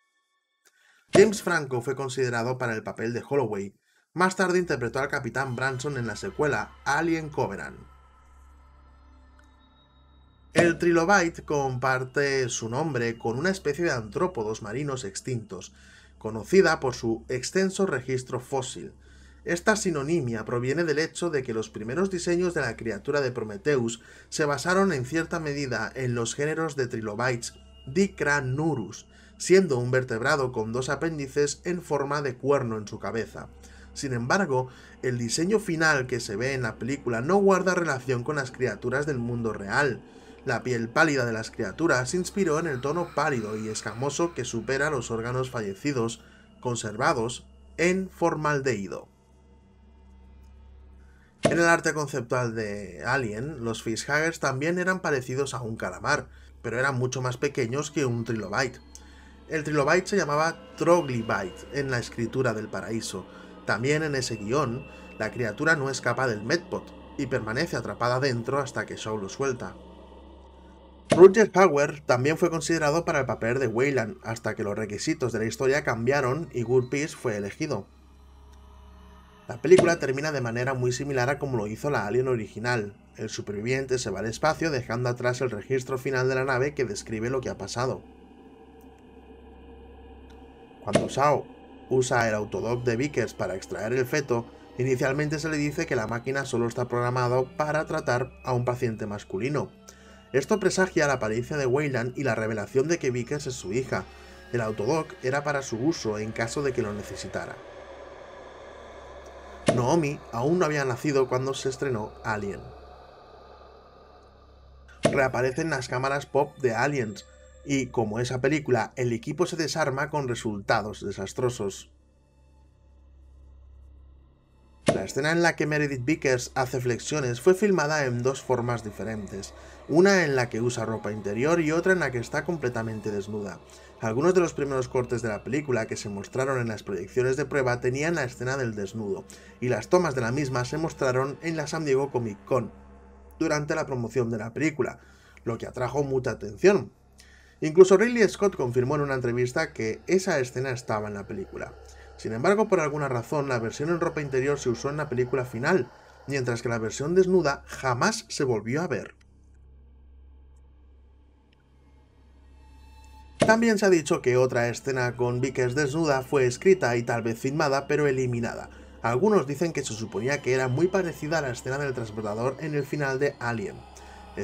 Speaker 1: James Franco fue considerado para el papel de Holloway. Más tarde interpretó al capitán Branson en la secuela Alien Covenant. El trilobite comparte su nombre con una especie de antrópodos marinos extintos, conocida por su extenso registro fósil. Esta sinonimia proviene del hecho de que los primeros diseños de la criatura de Prometheus se basaron en cierta medida en los géneros de trilobites Dicranurus, siendo un vertebrado con dos apéndices en forma de cuerno en su cabeza. Sin embargo, el diseño final que se ve en la película no guarda relación con las criaturas del mundo real, la piel pálida de las criaturas se inspiró en el tono pálido y escamoso que supera los órganos fallecidos conservados en formaldehído. En el arte conceptual de Alien, los fishhaggers también eran parecidos a un calamar, pero eran mucho más pequeños que un trilobite. El trilobite se llamaba Troglibite en la escritura del paraíso. También en ese guión, la criatura no escapa del medpot y permanece atrapada dentro hasta que Shaw lo suelta. Roger Power también fue considerado para el papel de Weyland, hasta que los requisitos de la historia cambiaron y Good fue elegido. La película termina de manera muy similar a como lo hizo la Alien original. El superviviente se va al espacio dejando atrás el registro final de la nave que describe lo que ha pasado. Cuando Shao usa el autodoc de Vickers para extraer el feto, inicialmente se le dice que la máquina solo está programada para tratar a un paciente masculino, esto presagia la apariencia de Weyland y la revelación de que Vickers es su hija. El autodoc era para su uso en caso de que lo necesitara. Naomi aún no había nacido cuando se estrenó Alien. Reaparecen las cámaras pop de Aliens, y como esa película, el equipo se desarma con resultados desastrosos. La escena en la que Meredith Vickers hace flexiones fue filmada en dos formas diferentes, una en la que usa ropa interior y otra en la que está completamente desnuda. Algunos de los primeros cortes de la película que se mostraron en las proyecciones de prueba tenían la escena del desnudo, y las tomas de la misma se mostraron en la San Diego Comic Con durante la promoción de la película, lo que atrajo mucha atención. Incluso Riley Scott confirmó en una entrevista que esa escena estaba en la película. Sin embargo, por alguna razón, la versión en ropa interior se usó en la película final, mientras que la versión desnuda jamás se volvió a ver. También se ha dicho que otra escena con Vickers desnuda fue escrita y tal vez filmada, pero eliminada. Algunos dicen que se suponía que era muy parecida a la escena del transportador en el final de Alien.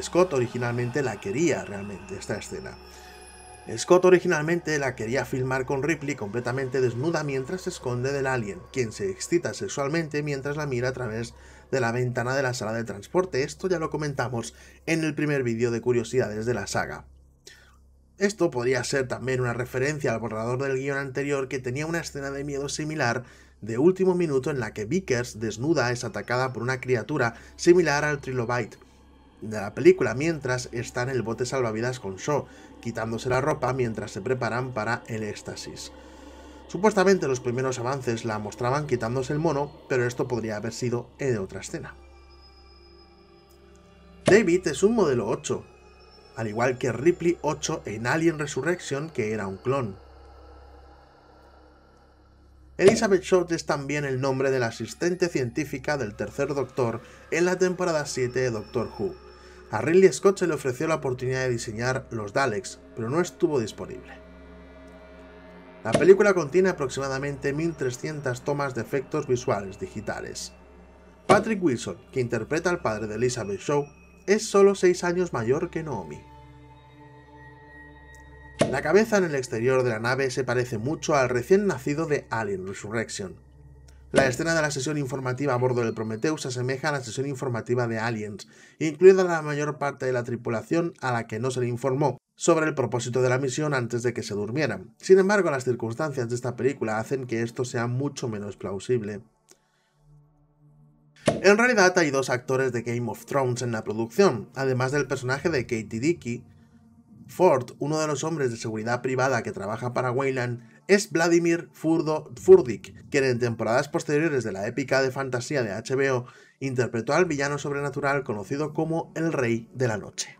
Speaker 1: Scott originalmente la quería realmente, esta escena. Scott originalmente la quería filmar con Ripley completamente desnuda mientras se esconde del alien, quien se excita sexualmente mientras la mira a través de la ventana de la sala de transporte. Esto ya lo comentamos en el primer vídeo de curiosidades de la saga. Esto podría ser también una referencia al borrador del guión anterior que tenía una escena de miedo similar de último minuto en la que Vickers, desnuda, es atacada por una criatura similar al Trilobite de la película mientras está en el bote salvavidas con Shaw, quitándose la ropa mientras se preparan para el éxtasis. Supuestamente los primeros avances la mostraban quitándose el mono, pero esto podría haber sido en otra escena. David es un modelo 8, al igual que Ripley 8 en Alien Resurrection, que era un clon. Elizabeth Short es también el nombre de la asistente científica del tercer Doctor en la temporada 7 de Doctor Who. A Ridley Scott se le ofreció la oportunidad de diseñar los Daleks, pero no estuvo disponible. La película contiene aproximadamente 1.300 tomas de efectos visuales digitales. Patrick Wilson, que interpreta al padre de Elizabeth Shaw, es solo 6 años mayor que Naomi. La cabeza en el exterior de la nave se parece mucho al recién nacido de Alien Resurrection, la escena de la sesión informativa a bordo del Prometeo se asemeja a la sesión informativa de Aliens, incluida la mayor parte de la tripulación a la que no se le informó sobre el propósito de la misión antes de que se durmieran. Sin embargo, las circunstancias de esta película hacen que esto sea mucho menos plausible. En realidad hay dos actores de Game of Thrones en la producción, además del personaje de Katie Dickey. Ford, uno de los hombres de seguridad privada que trabaja para Wayland, es Vladimir Furdo, Furdik, quien en temporadas posteriores de la épica de fantasía de HBO interpretó al villano sobrenatural conocido como el Rey de la Noche.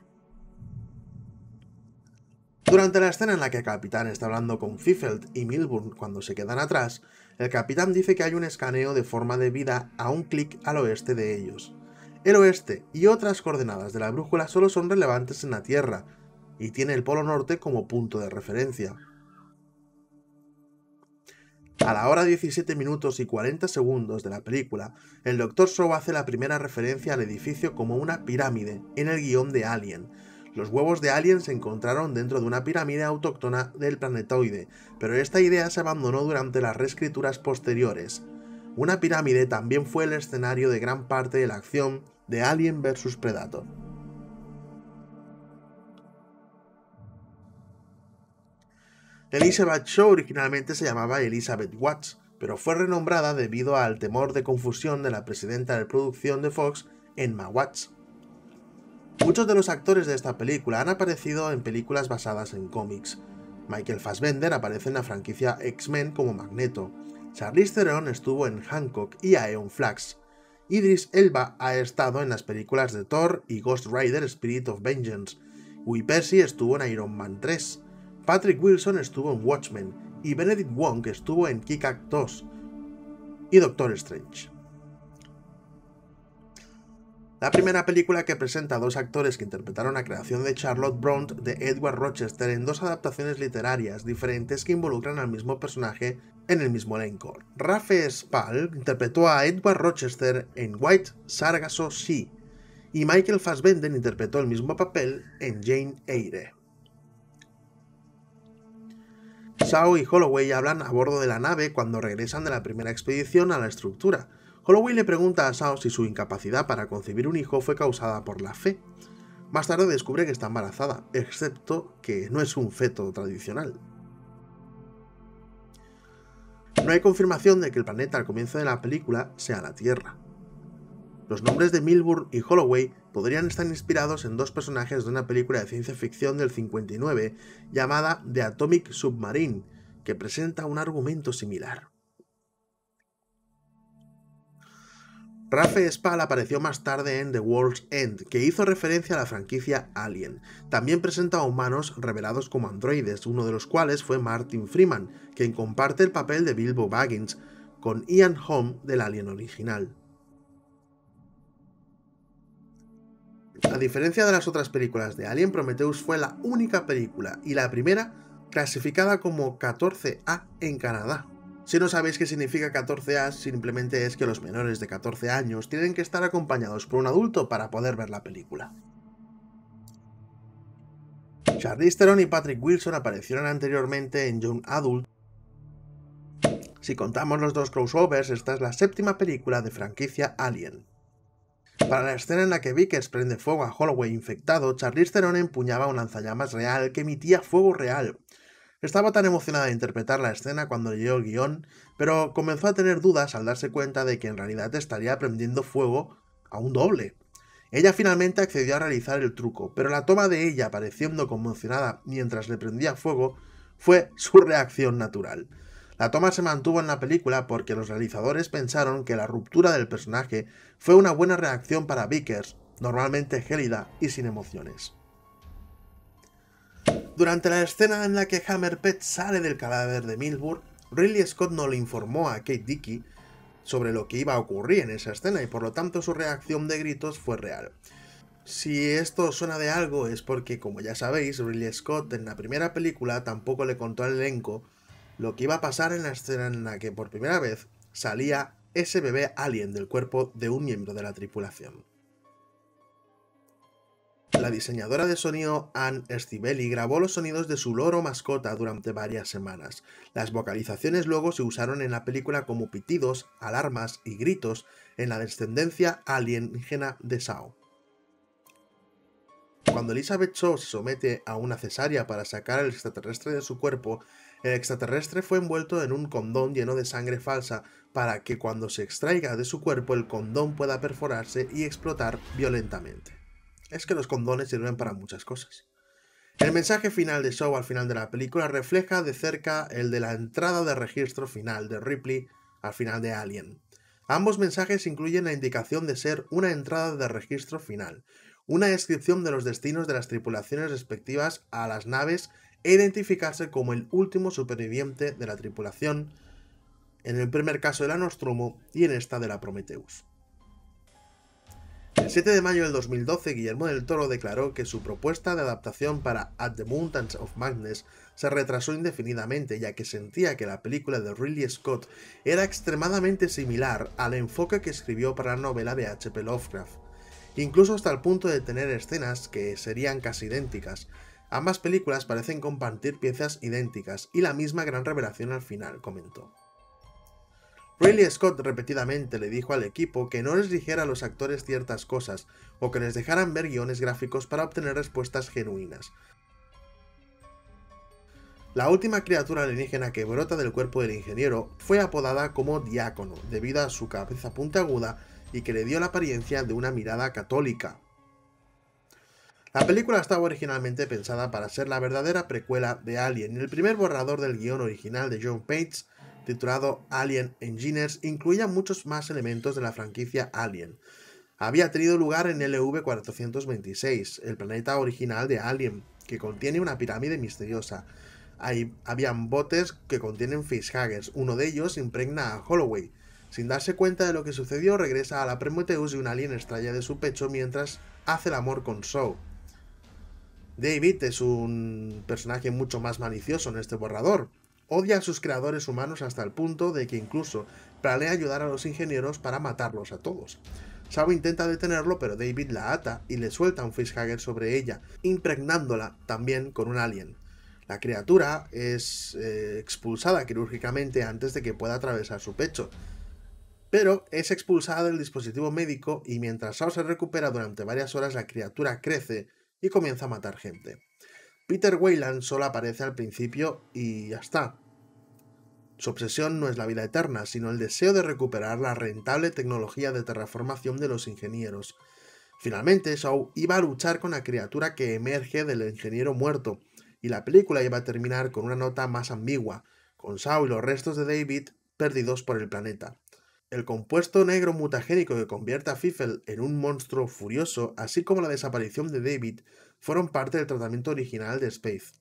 Speaker 1: Durante la escena en la que el capitán está hablando con Fifeld y Milburn cuando se quedan atrás, el capitán dice que hay un escaneo de forma de vida a un clic al oeste de ellos. El oeste y otras coordenadas de la brújula solo son relevantes en la Tierra, y tiene el polo norte como punto de referencia. A la hora 17 minutos y 40 segundos de la película, el Dr. Shaw hace la primera referencia al edificio como una pirámide en el guión de Alien. Los huevos de Alien se encontraron dentro de una pirámide autóctona del planetoide, pero esta idea se abandonó durante las reescrituras posteriores. Una pirámide también fue el escenario de gran parte de la acción de Alien vs Predator. Elizabeth Shaw originalmente se llamaba Elizabeth Watts, pero fue renombrada debido al temor de confusión de la presidenta de producción de Fox, Emma Watts. Muchos de los actores de esta película han aparecido en películas basadas en cómics. Michael Fassbender aparece en la franquicia X-Men como Magneto. Charlize Theron estuvo en Hancock y Aeon Flax. Idris Elba ha estado en las películas de Thor y Ghost Rider Spirit of Vengeance. Guy Percy estuvo en Iron Man 3. Patrick Wilson estuvo en Watchmen y Benedict Wong estuvo en Kick Act 2 y Doctor Strange. La primera película que presenta a dos actores que interpretaron la creación de Charlotte Bront de Edward Rochester en dos adaptaciones literarias diferentes que involucran al mismo personaje en el mismo elenco. Rafe Spall interpretó a Edward Rochester en White Sargasso Sea y Michael Fassbenden interpretó el mismo papel en Jane Eyre. Sao y Holloway hablan a bordo de la nave cuando regresan de la primera expedición a la estructura. Holloway le pregunta a Sao si su incapacidad para concebir un hijo fue causada por la fe. Más tarde descubre que está embarazada, excepto que no es un feto tradicional. No hay confirmación de que el planeta al comienzo de la película sea la Tierra. Los nombres de Milburn y Holloway podrían estar inspirados en dos personajes de una película de ciencia ficción del 59 llamada The Atomic Submarine, que presenta un argumento similar. Rafe Spall apareció más tarde en The World's End, que hizo referencia a la franquicia Alien. También presenta a humanos revelados como androides, uno de los cuales fue Martin Freeman, quien comparte el papel de Bilbo Baggins con Ian Holm del Alien original. A diferencia de las otras películas de Alien, Prometheus fue la única película y la primera clasificada como 14A en Canadá. Si no sabéis qué significa 14A, simplemente es que los menores de 14 años tienen que estar acompañados por un adulto para poder ver la película. Charlize Theron y Patrick Wilson aparecieron anteriormente en Young Adult. Si contamos los dos crossovers, esta es la séptima película de franquicia Alien. Para la escena en la que Vickers prende fuego a Holloway infectado, Charlize Theron empuñaba un lanzallamas real que emitía fuego real. Estaba tan emocionada de interpretar la escena cuando leyó el guión, pero comenzó a tener dudas al darse cuenta de que en realidad estaría prendiendo fuego a un doble. Ella finalmente accedió a realizar el truco, pero la toma de ella apareciendo conmocionada mientras le prendía fuego fue su reacción natural. La toma se mantuvo en la película porque los realizadores pensaron que la ruptura del personaje fue una buena reacción para Vickers, normalmente gélida y sin emociones. Durante la escena en la que Hammer Pet sale del cadáver de Milbur, Ridley Scott no le informó a Kate Dickey sobre lo que iba a ocurrir en esa escena y por lo tanto su reacción de gritos fue real. Si esto suena de algo es porque, como ya sabéis, Ridley Scott en la primera película tampoco le contó al elenco lo que iba a pasar en la escena en la que por primera vez salía ese bebé alien del cuerpo de un miembro de la tripulación. La diseñadora de sonido Anne Stivelli grabó los sonidos de su loro mascota durante varias semanas. Las vocalizaciones luego se usaron en la película como pitidos, alarmas y gritos en la descendencia alienígena de Sao. Cuando Elizabeth Shaw se somete a una cesárea para sacar al extraterrestre de su cuerpo, el extraterrestre fue envuelto en un condón lleno de sangre falsa para que cuando se extraiga de su cuerpo el condón pueda perforarse y explotar violentamente. Es que los condones sirven para muchas cosas. El mensaje final de Shaw al final de la película refleja de cerca el de la entrada de registro final de Ripley al final de Alien. Ambos mensajes incluyen la indicación de ser una entrada de registro final, una descripción de los destinos de las tripulaciones respectivas a las naves e identificarse como el último superviviente de la tripulación, en el primer caso de la Nostromo y en esta de la Prometheus. El 7 de mayo del 2012, Guillermo del Toro declaró que su propuesta de adaptación para At the Mountains of Madness se retrasó indefinidamente, ya que sentía que la película de Ridley Scott era extremadamente similar al enfoque que escribió para la novela de H.P. Lovecraft, incluso hasta el punto de tener escenas que serían casi idénticas, Ambas películas parecen compartir piezas idénticas y la misma gran revelación al final, comentó. Riley Scott repetidamente le dijo al equipo que no les dijera a los actores ciertas cosas o que les dejaran ver guiones gráficos para obtener respuestas genuinas. La última criatura alienígena que brota del cuerpo del ingeniero fue apodada como Diácono debido a su cabeza puntiaguda y que le dio la apariencia de una mirada católica, la película estaba originalmente pensada para ser la verdadera precuela de Alien el primer borrador del guión original de John Page, titulado Alien Engineers, incluía muchos más elementos de la franquicia Alien. Había tenido lugar en LV-426, el planeta original de Alien, que contiene una pirámide misteriosa. Ahí habían botes que contienen facehuggers, uno de ellos impregna a Holloway. Sin darse cuenta de lo que sucedió, regresa a la Prometheus y un alien estrella de su pecho mientras hace el amor con Shaw. David es un personaje mucho más malicioso en este borrador. Odia a sus creadores humanos hasta el punto de que incluso planea ayudar a los ingenieros para matarlos a todos. Sao intenta detenerlo, pero David la ata y le suelta un fishhager sobre ella, impregnándola también con un alien. La criatura es eh, expulsada quirúrgicamente antes de que pueda atravesar su pecho, pero es expulsada del dispositivo médico y mientras Sao se recupera durante varias horas la criatura crece y comienza a matar gente. Peter Wayland solo aparece al principio y ya está. Su obsesión no es la vida eterna, sino el deseo de recuperar la rentable tecnología de terraformación de los ingenieros. Finalmente, Shaw iba a luchar con la criatura que emerge del ingeniero muerto, y la película iba a terminar con una nota más ambigua, con Shaw y los restos de David perdidos por el planeta. El compuesto negro mutagénico que convierte a Fiffel en un monstruo furioso, así como la desaparición de David, fueron parte del tratamiento original de Space.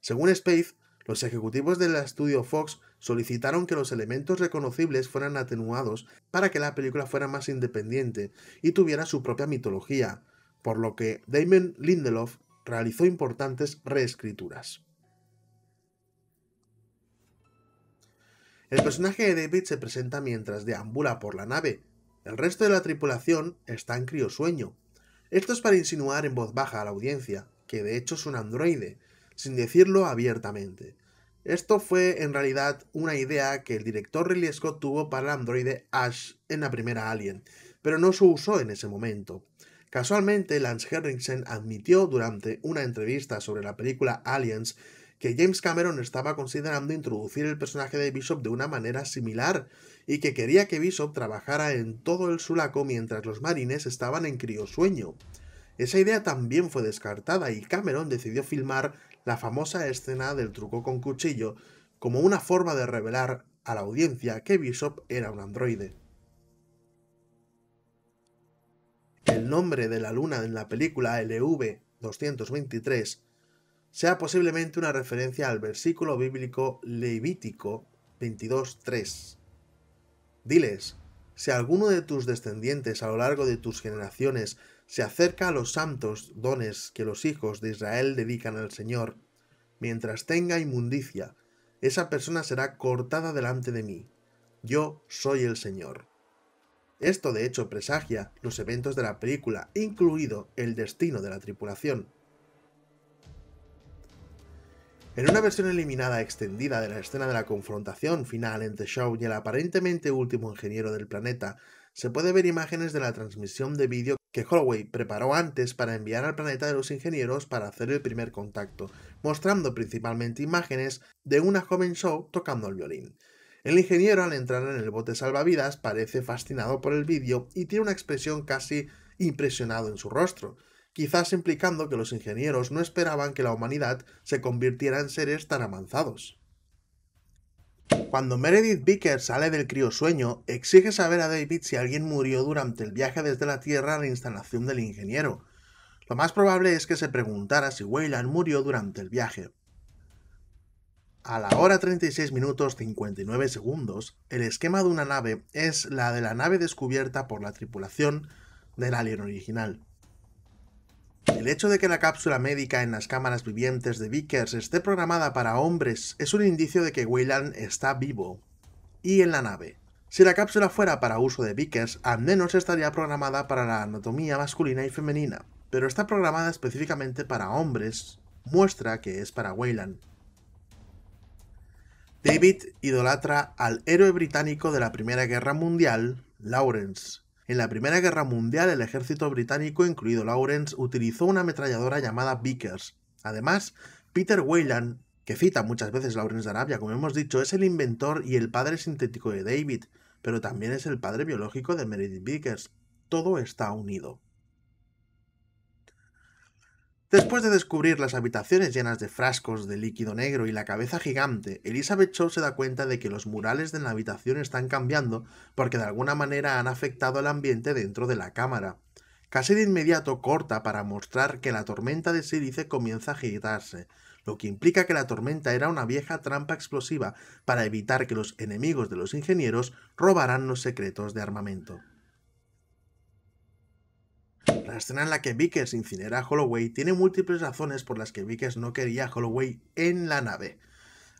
Speaker 1: Según Space, los ejecutivos del estudio Fox solicitaron que los elementos reconocibles fueran atenuados para que la película fuera más independiente y tuviera su propia mitología, por lo que Damon Lindelof realizó importantes reescrituras. El personaje de David se presenta mientras deambula por la nave. El resto de la tripulación está en criosueño. Esto es para insinuar en voz baja a la audiencia, que de hecho es un androide, sin decirlo abiertamente. Esto fue en realidad una idea que el director Ridley Scott tuvo para el androide Ash en la primera Alien, pero no se usó en ese momento. Casualmente, Lance Henriksen admitió durante una entrevista sobre la película Aliens que James Cameron estaba considerando introducir el personaje de Bishop de una manera similar y que quería que Bishop trabajara en todo el sulaco mientras los marines estaban en criosueño. Esa idea también fue descartada y Cameron decidió filmar la famosa escena del truco con cuchillo como una forma de revelar a la audiencia que Bishop era un androide. El nombre de la luna en la película LV-223 sea posiblemente una referencia al versículo bíblico Levítico 22.3. Diles, si alguno de tus descendientes a lo largo de tus generaciones se acerca a los santos dones que los hijos de Israel dedican al Señor, mientras tenga inmundicia, esa persona será cortada delante de mí. Yo soy el Señor. Esto de hecho presagia los eventos de la película, incluido el destino de la tripulación. En una versión eliminada extendida de la escena de la confrontación final entre Shaw y el aparentemente último ingeniero del planeta, se puede ver imágenes de la transmisión de vídeo que Holloway preparó antes para enviar al planeta de los ingenieros para hacer el primer contacto, mostrando principalmente imágenes de una joven Shaw tocando el violín. El ingeniero al entrar en el bote salvavidas parece fascinado por el vídeo y tiene una expresión casi impresionado en su rostro, quizás implicando que los ingenieros no esperaban que la humanidad se convirtiera en seres tan avanzados. Cuando Meredith Vickers sale del sueño, exige saber a David si alguien murió durante el viaje desde la Tierra a la instalación del ingeniero. Lo más probable es que se preguntara si Weyland murió durante el viaje. A la hora 36 minutos 59 segundos, el esquema de una nave es la de la nave descubierta por la tripulación del alien original. El hecho de que la cápsula médica en las cámaras vivientes de Vickers esté programada para hombres es un indicio de que Weyland está vivo y en la nave. Si la cápsula fuera para uso de Vickers, al menos estaría programada para la anatomía masculina y femenina, pero está programada específicamente para hombres, muestra que es para Weyland. David idolatra al héroe británico de la Primera Guerra Mundial, Lawrence, en la Primera Guerra Mundial, el ejército británico, incluido Lawrence, utilizó una ametralladora llamada Vickers. Además, Peter Weyland, que cita muchas veces Lawrence de Arabia, como hemos dicho, es el inventor y el padre sintético de David, pero también es el padre biológico de Meredith Vickers. Todo está unido. Después de descubrir las habitaciones llenas de frascos de líquido negro y la cabeza gigante, Elizabeth Shaw se da cuenta de que los murales de la habitación están cambiando porque de alguna manera han afectado el ambiente dentro de la cámara. Casi de inmediato corta para mostrar que la tormenta de sílice comienza a agitarse, lo que implica que la tormenta era una vieja trampa explosiva para evitar que los enemigos de los ingenieros robaran los secretos de armamento. La escena en la que Vickers incinera a Holloway tiene múltiples razones por las que Vickers no quería a Holloway en la nave.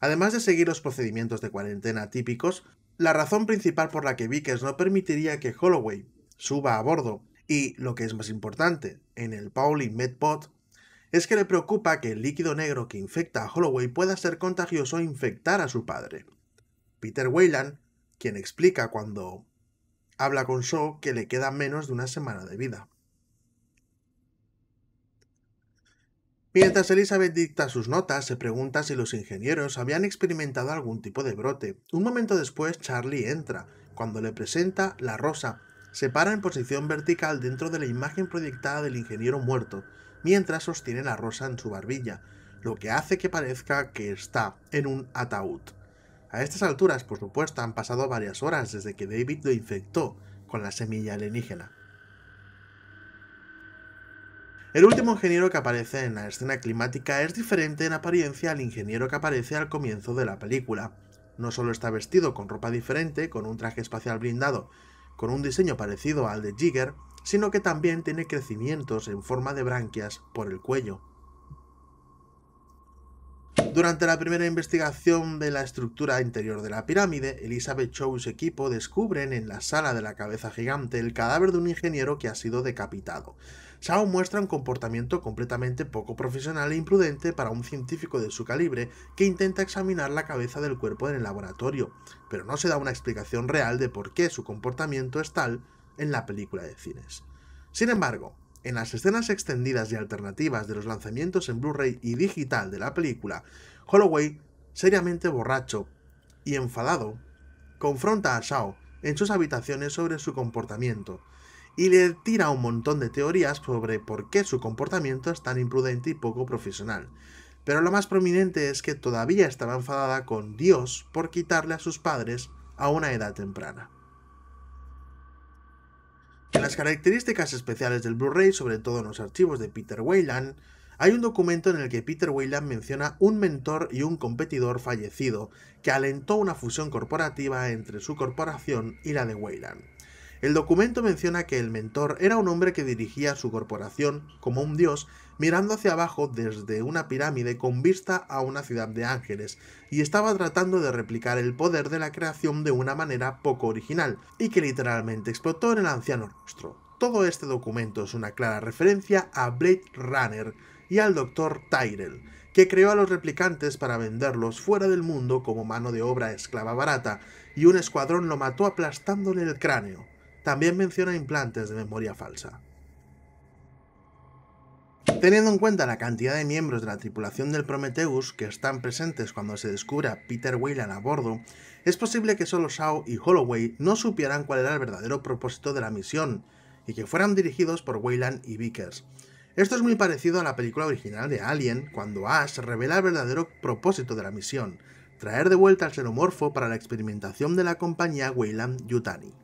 Speaker 1: Además de seguir los procedimientos de cuarentena típicos, la razón principal por la que Vickers no permitiría que Holloway suba a bordo y, lo que es más importante, en el Pauli Medpot, es que le preocupa que el líquido negro que infecta a Holloway pueda ser contagioso e infectar a su padre. Peter Weyland, quien explica cuando habla con Shaw que le queda menos de una semana de vida. Mientras Elizabeth dicta sus notas, se pregunta si los ingenieros habían experimentado algún tipo de brote. Un momento después, Charlie entra. Cuando le presenta la rosa, se para en posición vertical dentro de la imagen proyectada del ingeniero muerto, mientras sostiene la rosa en su barbilla, lo que hace que parezca que está en un ataúd. A estas alturas, por supuesto, han pasado varias horas desde que David lo infectó con la semilla alienígena. El último ingeniero que aparece en la escena climática es diferente en apariencia al ingeniero que aparece al comienzo de la película. No solo está vestido con ropa diferente, con un traje espacial blindado, con un diseño parecido al de Jigger, sino que también tiene crecimientos en forma de branquias por el cuello. Durante la primera investigación de la estructura interior de la pirámide, Elizabeth Chow y su equipo descubren en la sala de la cabeza gigante el cadáver de un ingeniero que ha sido decapitado. Shao muestra un comportamiento completamente poco profesional e imprudente para un científico de su calibre que intenta examinar la cabeza del cuerpo en el laboratorio, pero no se da una explicación real de por qué su comportamiento es tal en la película de cines. Sin embargo, en las escenas extendidas y alternativas de los lanzamientos en Blu-ray y digital de la película, Holloway, seriamente borracho y enfadado, confronta a Shao en sus habitaciones sobre su comportamiento, y le tira un montón de teorías sobre por qué su comportamiento es tan imprudente y poco profesional. Pero lo más prominente es que todavía estaba enfadada con Dios por quitarle a sus padres a una edad temprana. En las características especiales del Blu-ray, sobre todo en los archivos de Peter Weyland, hay un documento en el que Peter Weyland menciona un mentor y un competidor fallecido que alentó una fusión corporativa entre su corporación y la de Weyland. El documento menciona que el mentor era un hombre que dirigía su corporación, como un dios, mirando hacia abajo desde una pirámide con vista a una ciudad de ángeles, y estaba tratando de replicar el poder de la creación de una manera poco original, y que literalmente explotó en el anciano rostro. Todo este documento es una clara referencia a Blade Runner y al Dr. Tyrell, que creó a los replicantes para venderlos fuera del mundo como mano de obra esclava barata, y un escuadrón lo mató aplastándole el cráneo. También menciona implantes de memoria falsa. Teniendo en cuenta la cantidad de miembros de la tripulación del Prometheus que están presentes cuando se descubre Peter Weyland a bordo, es posible que solo Shaw y Holloway no supieran cuál era el verdadero propósito de la misión, y que fueran dirigidos por Weyland y Vickers. Esto es muy parecido a la película original de Alien, cuando Ash revela el verdadero propósito de la misión, traer de vuelta al xenomorfo para la experimentación de la compañía Weyland Yutani.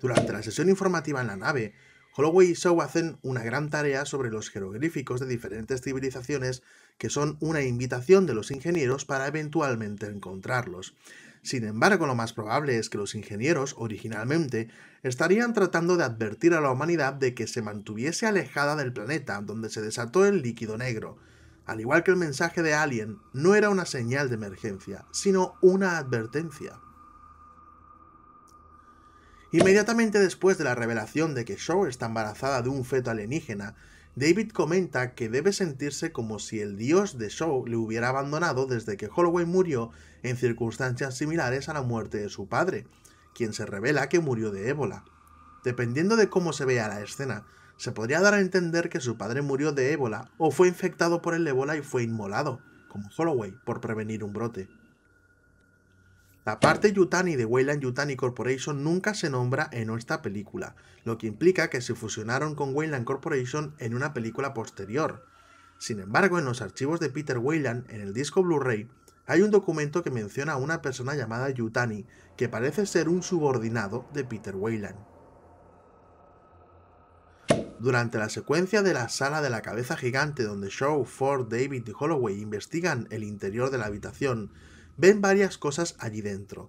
Speaker 1: Durante la sesión informativa en la nave, Holloway y Shaw hacen una gran tarea sobre los jeroglíficos de diferentes civilizaciones que son una invitación de los ingenieros para eventualmente encontrarlos. Sin embargo, lo más probable es que los ingenieros, originalmente, estarían tratando de advertir a la humanidad de que se mantuviese alejada del planeta donde se desató el líquido negro. Al igual que el mensaje de Alien, no era una señal de emergencia, sino una advertencia. Inmediatamente después de la revelación de que Shaw está embarazada de un feto alienígena, David comenta que debe sentirse como si el dios de Shaw le hubiera abandonado desde que Holloway murió en circunstancias similares a la muerte de su padre, quien se revela que murió de ébola. Dependiendo de cómo se vea la escena, se podría dar a entender que su padre murió de ébola o fue infectado por el ébola y fue inmolado, como Holloway, por prevenir un brote. La parte Yutani de Weyland Yutani Corporation nunca se nombra en esta película, lo que implica que se fusionaron con Weyland Corporation en una película posterior. Sin embargo, en los archivos de Peter Wayland en el disco Blu-ray, hay un documento que menciona a una persona llamada Yutani, que parece ser un subordinado de Peter Weyland. Durante la secuencia de la sala de la cabeza gigante donde Shaw, Ford, David y Holloway investigan el interior de la habitación ven varias cosas allí dentro.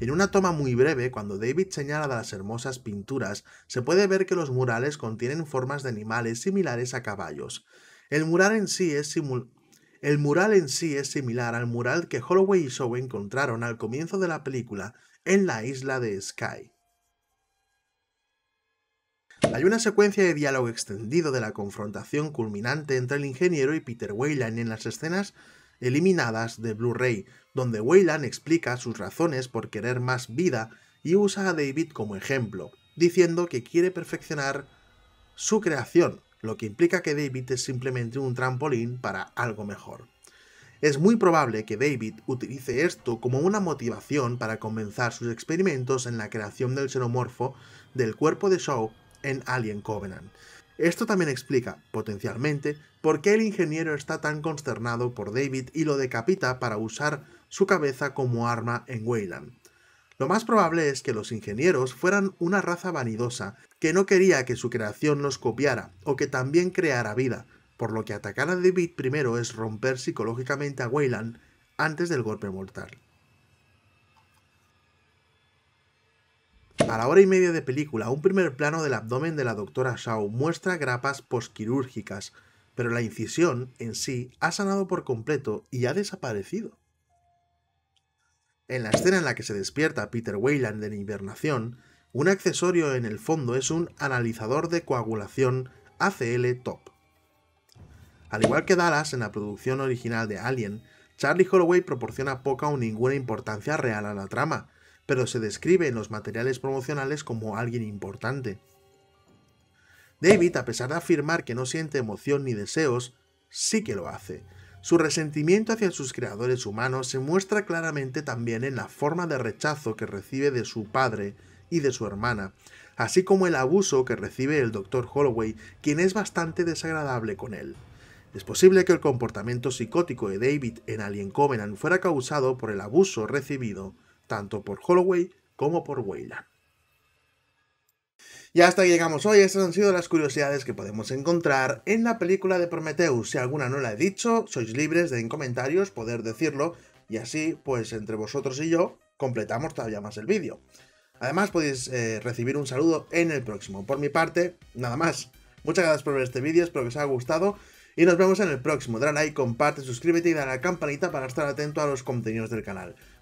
Speaker 1: En una toma muy breve, cuando David señala las hermosas pinturas, se puede ver que los murales contienen formas de animales similares a caballos. El mural en sí es, el mural en sí es similar al mural que Holloway y Shaw encontraron al comienzo de la película en la isla de Sky. Hay una secuencia de diálogo extendido de la confrontación culminante entre el ingeniero y Peter Weyland en las escenas eliminadas de Blu-ray, donde Weyland explica sus razones por querer más vida y usa a David como ejemplo, diciendo que quiere perfeccionar su creación, lo que implica que David es simplemente un trampolín para algo mejor. Es muy probable que David utilice esto como una motivación para comenzar sus experimentos en la creación del xenomorfo del cuerpo de Shaw en Alien Covenant, esto también explica, potencialmente, por qué el ingeniero está tan consternado por David y lo decapita para usar su cabeza como arma en Wayland. Lo más probable es que los ingenieros fueran una raza vanidosa que no quería que su creación los copiara o que también creara vida, por lo que atacar a David primero es romper psicológicamente a Wayland antes del golpe mortal. A la hora y media de película, un primer plano del abdomen de la doctora Shaw muestra grapas posquirúrgicas, pero la incisión en sí ha sanado por completo y ha desaparecido. En la escena en la que se despierta Peter Weyland en hibernación, un accesorio en el fondo es un analizador de coagulación ACL Top. Al igual que Dallas en la producción original de Alien, Charlie Holloway proporciona poca o ninguna importancia real a la trama, pero se describe en los materiales promocionales como alguien importante. David, a pesar de afirmar que no siente emoción ni deseos, sí que lo hace. Su resentimiento hacia sus creadores humanos se muestra claramente también en la forma de rechazo que recibe de su padre y de su hermana, así como el abuso que recibe el Dr. Holloway, quien es bastante desagradable con él. Es posible que el comportamiento psicótico de David en Alien Covenant fuera causado por el abuso recibido tanto por Holloway como por Weyland. Y hasta llegamos hoy, Esas han sido las curiosidades que podemos encontrar en la película de Prometheus. Si alguna no la he dicho, sois libres de en comentarios poder decirlo y así, pues entre vosotros y yo, completamos todavía más el vídeo. Además podéis eh, recibir un saludo en el próximo. Por mi parte, nada más. Muchas gracias por ver este vídeo, espero que os haya gustado y nos vemos en el próximo. Dale like, comparte, suscríbete y dale a la campanita para estar atento a los contenidos del canal.